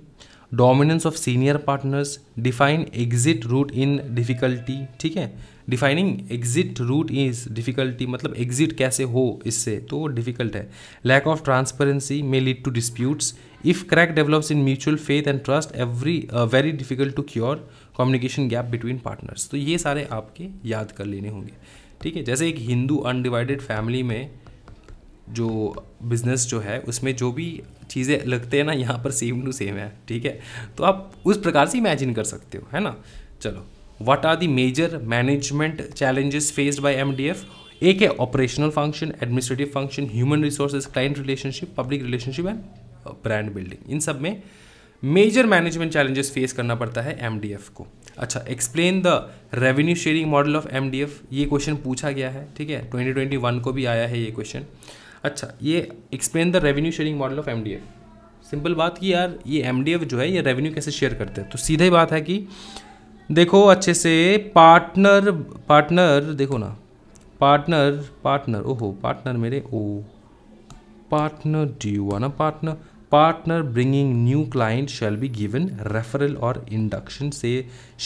dominance of senior partners define exit route in difficulty ठीक है defining exit route is difficulty मतलब एग्जिट कैसे हो इससे तो डिफ़िकल्ट है lack of transparency may lead to disputes if crack develops in mutual faith and trust every very difficult to cure communication gap between partners तो ये सारे आपके याद कर लेने होंगे ठीक है जैसे एक हिंदू अनडिवाइडेड फैमिली में जो बिज़नेस जो है उसमें जो भी चीज़ें लगते हैं ना यहाँ पर सेम टू सेम है ठीक है तो आप उस प्रकार से इमेजिन कर सकते हो है ना चलो what are the major management challenges faced by M D F एक है operational function administrative function human resources client relationship public relationship and brand building इन सब में मेजर मैनेजमेंट चैलेंजेस फेस करना पड़ता है एम डी एफ को अच्छा explain the revenue sharing model of M D F ये क्वेश्चन पूछा गया है ठीक है ट्वेंटी ट्वेंटी वन को भी आया है ये क्वेश्चन अच्छा ये explain the revenue sharing model of M D F simple बात की यार ये एम डी एफ जो है ये रेवेन्यू कैसे शेयर करते हैं तो सीधे बात है कि देखो अच्छे से पार्टनर पार्टनर देखो ना पार्टनर पार्टनर ओहो पार्टनर मेरे ओ पार्टनर ड्यू आना partner partner bringing new client shall be given referral or induction से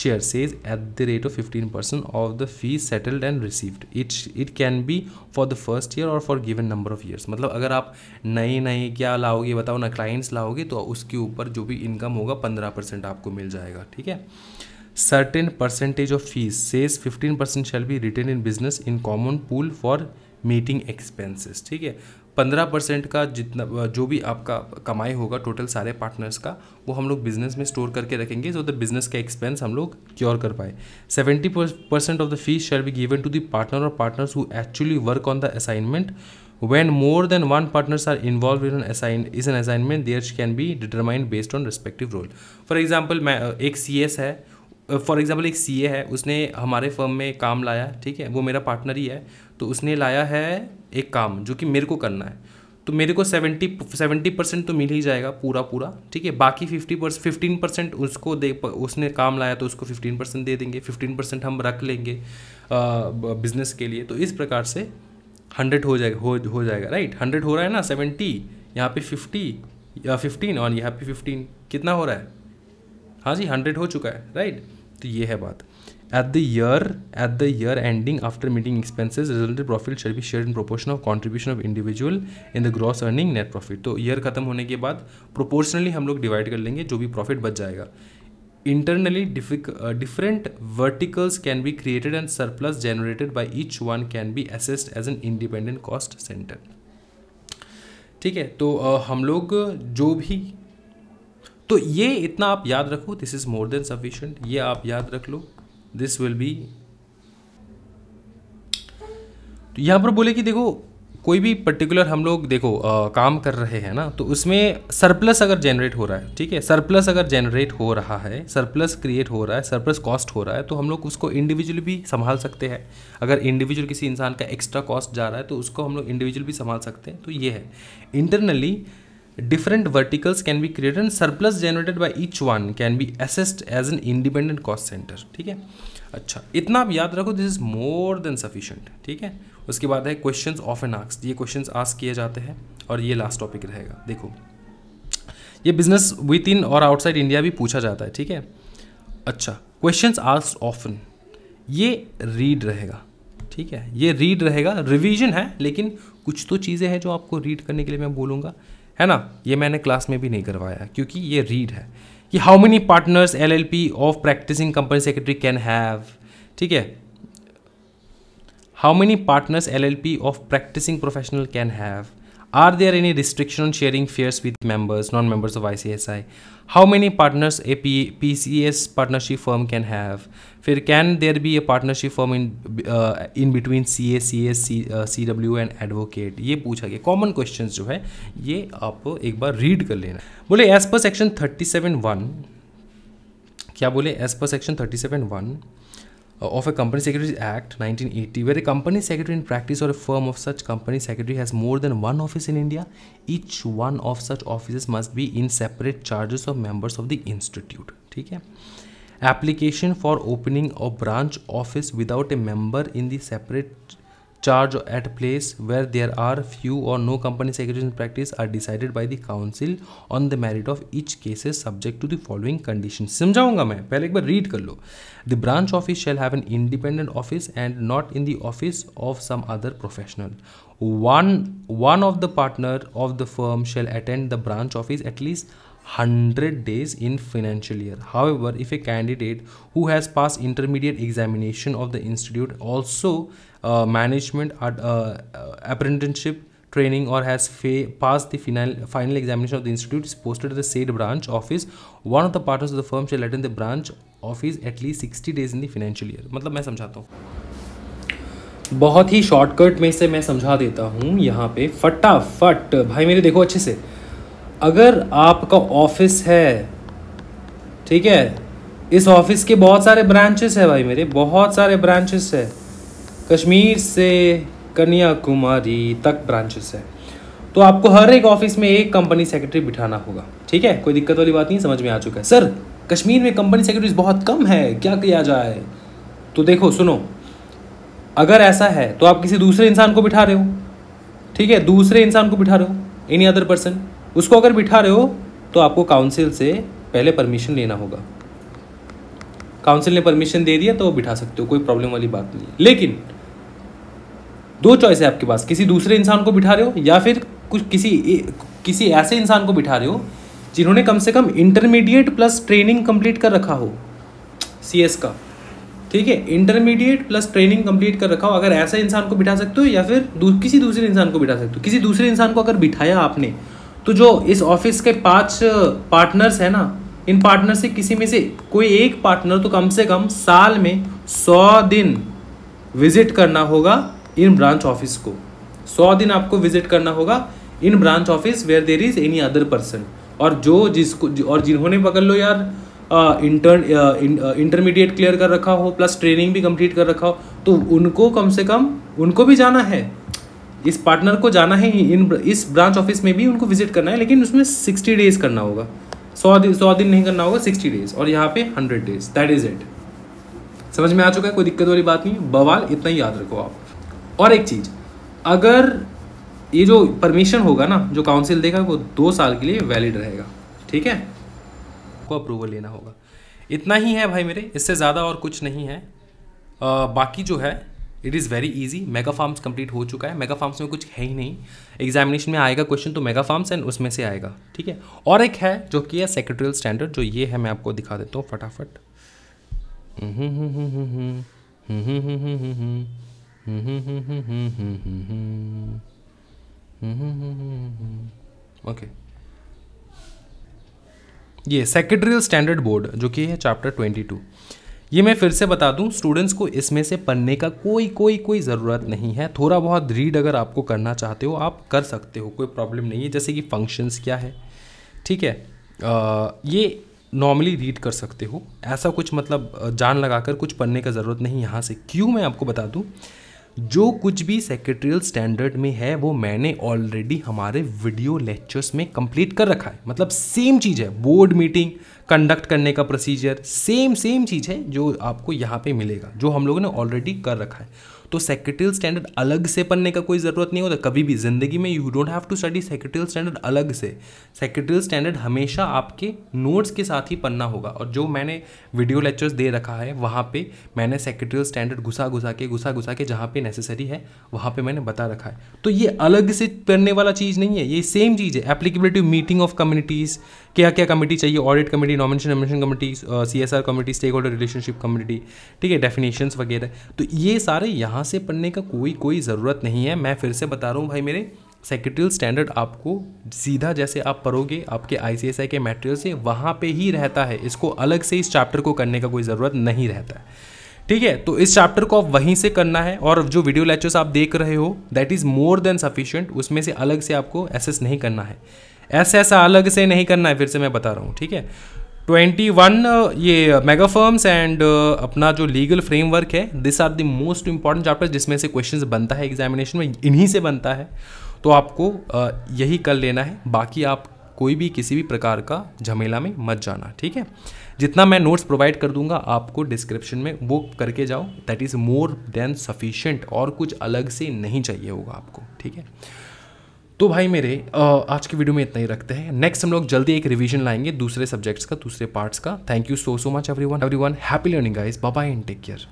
share says at the rate of fifteen percent of the fee settled and received it it can be for the first year or for given number of years मतलब अगर आप नए नए क्या लाओगे बताओ ना क्लाइंट्स लाओगे तो उसके ऊपर जो भी इनकम होगा पंद्रह परसेंट आपको मिल जाएगा ठीक है certain percentage of fees says fifteen percent shall be retained in business in common pool for meeting expenses ठीक है पंद्रह परसेंट का जितना जो भी आपका कमाई होगा टोटल सारे पार्टनर्स का वो हम लोग बिजनेस में स्टोर करके रखेंगे सो द बिजनेस का एक्सपेंस हम लोग क्योर कर पाए seventy percent of the fees shall be given to the partner और partners who actually work on the assignment when more than one partners are involve in assign is an assignment there can be determined based on respective role for example मैं एक C S है for example एक C है उसने हमारे firm में काम लाया ठीक है वो मेरा पार्टनर ही है तो उसने लाया है एक काम जो कि मेरे को करना है तो मेरे को सेवेंटी सेवेंटी परसेंट तो मिल ही जाएगा पूरा पूरा ठीक है बाकी फिफ्टी परसेंट फिफ्टीन परसेंट उसको दे उसने काम लाया तो उसको फिफ्टीन परसेंट दे देंगे फिफ्टीन परसेंट हम रख लेंगे बिजनेस के लिए तो इस प्रकार से हंड्रेड हो जाएगा हो हो जाएगा राइट हंड्रेड हो रहा है ना सेवेंटी यहाँ पे फिफ्टी या फिफ्टीन और यहाँ पे फिफ्टीन कितना हो रहा है हाँ जी हंड्रेड हो चुका है राइट तो ये है बात at the year at the year ending after meeting expenses result profit shall be share in proportion of contribution of individual in the gross earning net profit तो ईयर खत्म होने के बाद प्रोपोर्शनली हम लोग डिवाइड कर लेंगे जो भी प्रॉफिट बच जाएगा internally different verticals can be created and surplus generated by each one can be be as an independent cost centre ठीक है तो uh, हम लोग जो भी तो ये इतना आप याद रखो this is more than sufficient ये आप याद रख लो दिस विल बी तो यहां पर बोले कि देखो कोई भी पर्टिकुलर हम लोग देखो आ, काम कर रहे हैं ना तो उसमें सरप्लस अगर जनरेट हो रहा है ठीक है सरप्लस अगर जनरेट हो रहा है सरप्लस क्रिएट हो रहा है सरप्लस कॉस्ट हो रहा है तो हम लोग उसको इंडिविजुअली भी संभाल सकते हैं अगर इंडिविजुअल किसी इंसान का एक्स्ट्रा कॉस्ट जा रहा है तो उसको हम लोग इंडिविजुअल भी संभाल सकते हैं तो ये है internally different verticals can be created and surplus generated by each one can be assessed as an independent cost center ठीक है अच्छा इतना आप याद रखो this is more than sufficient ठीक है उसके बाद है क्वेश्चन ऑफ एन आस्क ये क्वेश्चन आस्क किए जाते हैं और ये लास्ट टॉपिक रहेगा देखो ये business with in or outside India भी पूछा जाता है ठीक है अच्छा क्वेश्चन आस्क ऑफन ये रीड रहेगा ठीक है ये रीड रहेगा रिवीजन है लेकिन कुछ तो चीज़ें हैं जो आपको रीड करने के लिए मैं बोलूँगा है ना ये मैंने क्लास में भी नहीं करवाया क्योंकि ये रीड है कि how many partners L L P of practising company secretary can have ठीक है how many partners L L P of practising professional can have Are there any restriction on sharing fares with members, non-members of ICSI? How many partners a P PCS partnership firm can have? फिर can there be a partnership firm in in between C A C S C W and advocate ये पूछा गया common question जो है ये आप एक बार रीड कर लेना बोले as per section thirty seven one क्या बोले as per section thirty seven one Uh, of a Company Secretary Act 1980, where a company secretary in practice or a firm of such company secretary has more than one office in India, each one of such offices must be in separate charges of members of the institute. Okay, application for opening a branch office without a member in the separate charge at place where there are few or no company secretary practice are decided by the council on the merit of each cases subject to the following condition समझाऊंगा मैं पहले एक बार read कर लो the branch office shall have an independent office and not in the office of some other professional one one of the partner of the firm shall attend the branch office at least 100 days in financial year. However, if a candidate who has passed intermediate examination of the institute also uh, management at, uh, apprenticeship training or has passed the final, final examination of the institute is posted at the said branch office one of the partners of the firm shall attend the branch office at least 60 days in the financial year मतलब मैं समझाता हूँ बहुत ही shortcut में से मैं समझा देता हूँ यहाँ पे फटाफट भाई मेरे देखो अच्छे से अगर आपका ऑफिस है ठीक है इस ऑफिस के बहुत सारे ब्रांचेस है भाई मेरे बहुत सारे ब्रांचेस है कश्मीर से कन्याकुमारी तक ब्रांचेस है तो आपको हर एक ऑफिस में एक कंपनी सेक्रेटरी बिठाना होगा ठीक है कोई दिक्कत वाली बात नहीं समझ में आ चुका है सर कश्मीर में कंपनी सेक्रेटरीज बहुत कम है क्या किया जाए तो देखो सुनो अगर ऐसा है तो आप किसी दूसरे इंसान को बिठा रहे हो ठीक है दूसरे इंसान को बिठा रहे हो एनी अदर पर्सन उसको अगर बिठा रहे हो तो आपको काउंसिल से पहले परमिशन लेना होगा काउंसिल ने परमिशन दे दिया तो वो बिठा सकते हो कोई प्रॉब्लम वाली बात नहीं है लेकिन दो चॉइस है आपके पास किसी दूसरे इंसान को बिठा रहे हो या फिर कुछ किसी किसी ऐसे इंसान को बिठा रहे हो जिन्होंने कम से कम इंटरमीडिएट प्लस ट्रेनिंग कंप्लीट कर रखा हो सी का ठीक है इंटरमीडिएट प्लस ट्रेनिंग कंप्लीट कर रखा हो अगर ऐसा इंसान को बिठा सकते हो या फिर दू, किसी दूसरे इंसान को बिठा सकते हो किसी दूसरे इंसान को अगर बिठाया आपने तो जो इस ऑफिस के पांच पार्टनर्स हैं ना इन पार्टनर से किसी में से कोई एक पार्टनर तो कम से कम साल में सौ दिन विजिट करना होगा इन ब्रांच ऑफिस को सौ दिन आपको विजिट करना होगा in branch office where there is any other person और जो जिसको और जिन्होंने पकड़ लो यार इंटर इंटरमीडिएट क्लियर कर रखा हो प्लस ट्रेनिंग भी कंप्लीट कर रखा हो तो उनको कम से कम उनको भी जाना है इस पार्टनर को जाना है इन इस ब्रांच ऑफिस में भी उनको विजिट करना है लेकिन उसमें सिक्सटी डेज़ करना होगा सौ दिन सौ दिन नहीं करना होगा सिक्सटी डेज़ और यहाँ पे hundred days that is it समझ में आ चुका है कोई दिक्कत वाली बात नहीं बवाल इतना ही याद रखो आप और एक चीज़ अगर ये जो परमिशन होगा ना जो काउंसिल देगा वो दो साल के लिए वैलिड रहेगा ठीक है को अप्रूवल लेना होगा इतना ही है भाई मेरे इससे ज़्यादा और कुछ नहीं है आ, बाकी जो है it is very easy mega firms complete हो चुका है मेगा फार्म्स में कुछ है ही नहीं एग्जामिनेशन में आएगा क्वेश्चन तो मेगा फार्म्स एंड उसमें से आएगा ठीक है और एक है जो कि है सेक्रेटरियल स्टैंडर्ड जो ये है मैं आपको दिखा देता हूँ फटाफट ओके ये सेक्रेटरियल स्टैंडर्ड बोर्ड जो कि है चैप्टर ट्वेंटी टू ये मैं फिर से बता दूं स्टूडेंट्स को इसमें से पढ़ने का कोई कोई कोई ज़रूरत नहीं है थोड़ा बहुत रीड अगर आपको करना चाहते हो आप कर सकते हो कोई प्रॉब्लम नहीं है जैसे कि फंक्शंस क्या है ठीक है आ, ये नॉर्मली रीड कर सकते हो ऐसा कुछ मतलब जान लगाकर कुछ पढ़ने का ज़रूरत नहीं यहाँ से क्यों मैं आपको बता दूँ जो कुछ भी सेक्रेटरियल स्टैंडर्ड में है वो मैंने ऑलरेडी हमारे वीडियो लेक्चर्स में कंप्लीट कर रखा है मतलब सेम चीज़ है बोर्ड मीटिंग कंडक्ट करने का प्रोसीजर सेम सेम चीज़ है जो आपको यहाँ पे मिलेगा जो हम लोगों ने ऑलरेडी कर रखा है तो सेक्रेटरियल स्टैंडर्ड अलग से पढ़ने का कोई ज़रूरत नहीं होता कभी भी ज़िंदगी में you don't have to study secretarial standard अलग से सेक्रेटरियल स्टैंडर्ड हमेशा आपके नोट्स के साथ ही पढ़ना होगा और जो मैंने वीडियो लेक्चर्स दे रखा है वहाँ पर मैंने सेक्रेटरियल स्टैंडर्ड घुसा घुसा के घुसा घुसा के जहाँ पे नेसेसरी है वहाँ पे मैंने बता रखा है तो ये अलग से पढ़ने वाला चीज़ नहीं है ये सेम चीज़ है एप्लीकेबिलिटी मीटिंग ऑफ कम्युनिटीज़ क्या क्या कमेटी चाहिए audit committee nomination nomination committee C S R committee stakeholder relationship committee ठीक है डेफिनेशंस वगैरह तो ये सारे यहाँ से पढ़ने का कोई कोई ज़रूरत नहीं है मैं फिर से बता रहा हूँ भाई मेरे सेक्रेटरियल स्टैंडर्ड आपको सीधा जैसे आप पढ़ोगे आपके आई के मेटेरियल से वहाँ पे ही रहता है इसको अलग से इस चैप्टर को करने का कोई ज़रूरत नहीं रहता है ठीक है तो इस चैप्टर को आप वहीं से करना है और जो वीडियो लेक्चर्स आप देख रहे हो that is more than sufficient उसमें से अलग से आपको एसेस नहीं करना है ऐसा ऐसा अलग से नहीं करना है फिर से मैं बता रहा हूँ ठीक है ट्वेंटी वन ये मेगा फर्म्स एंड अपना जो लीगल फ्रेमवर्क है this are the most important chapter जिसमें से क्वेश्चन बनता है एग्जामिनेशन में इन्हीं से बनता है तो आपको यही कर लेना है बाकी आप कोई भी किसी भी प्रकार का झमेला में मत जाना ठीक है जितना मैं नोट्स प्रोवाइड कर दूंगा आपको डिस्क्रिप्शन में वो करके जाओ that is more than sufficient और कुछ अलग से नहीं चाहिए होगा आपको ठीक है तो भाई मेरे आज की वीडियो में इतना ही रखते हैं नेक्स्ट हम लोग जल्दी एक रिवीजन लाएंगे दूसरे सब्जेक्ट्स का दूसरे पार्ट्स का thank you so so much everyone everyone happy learning guys bye and take care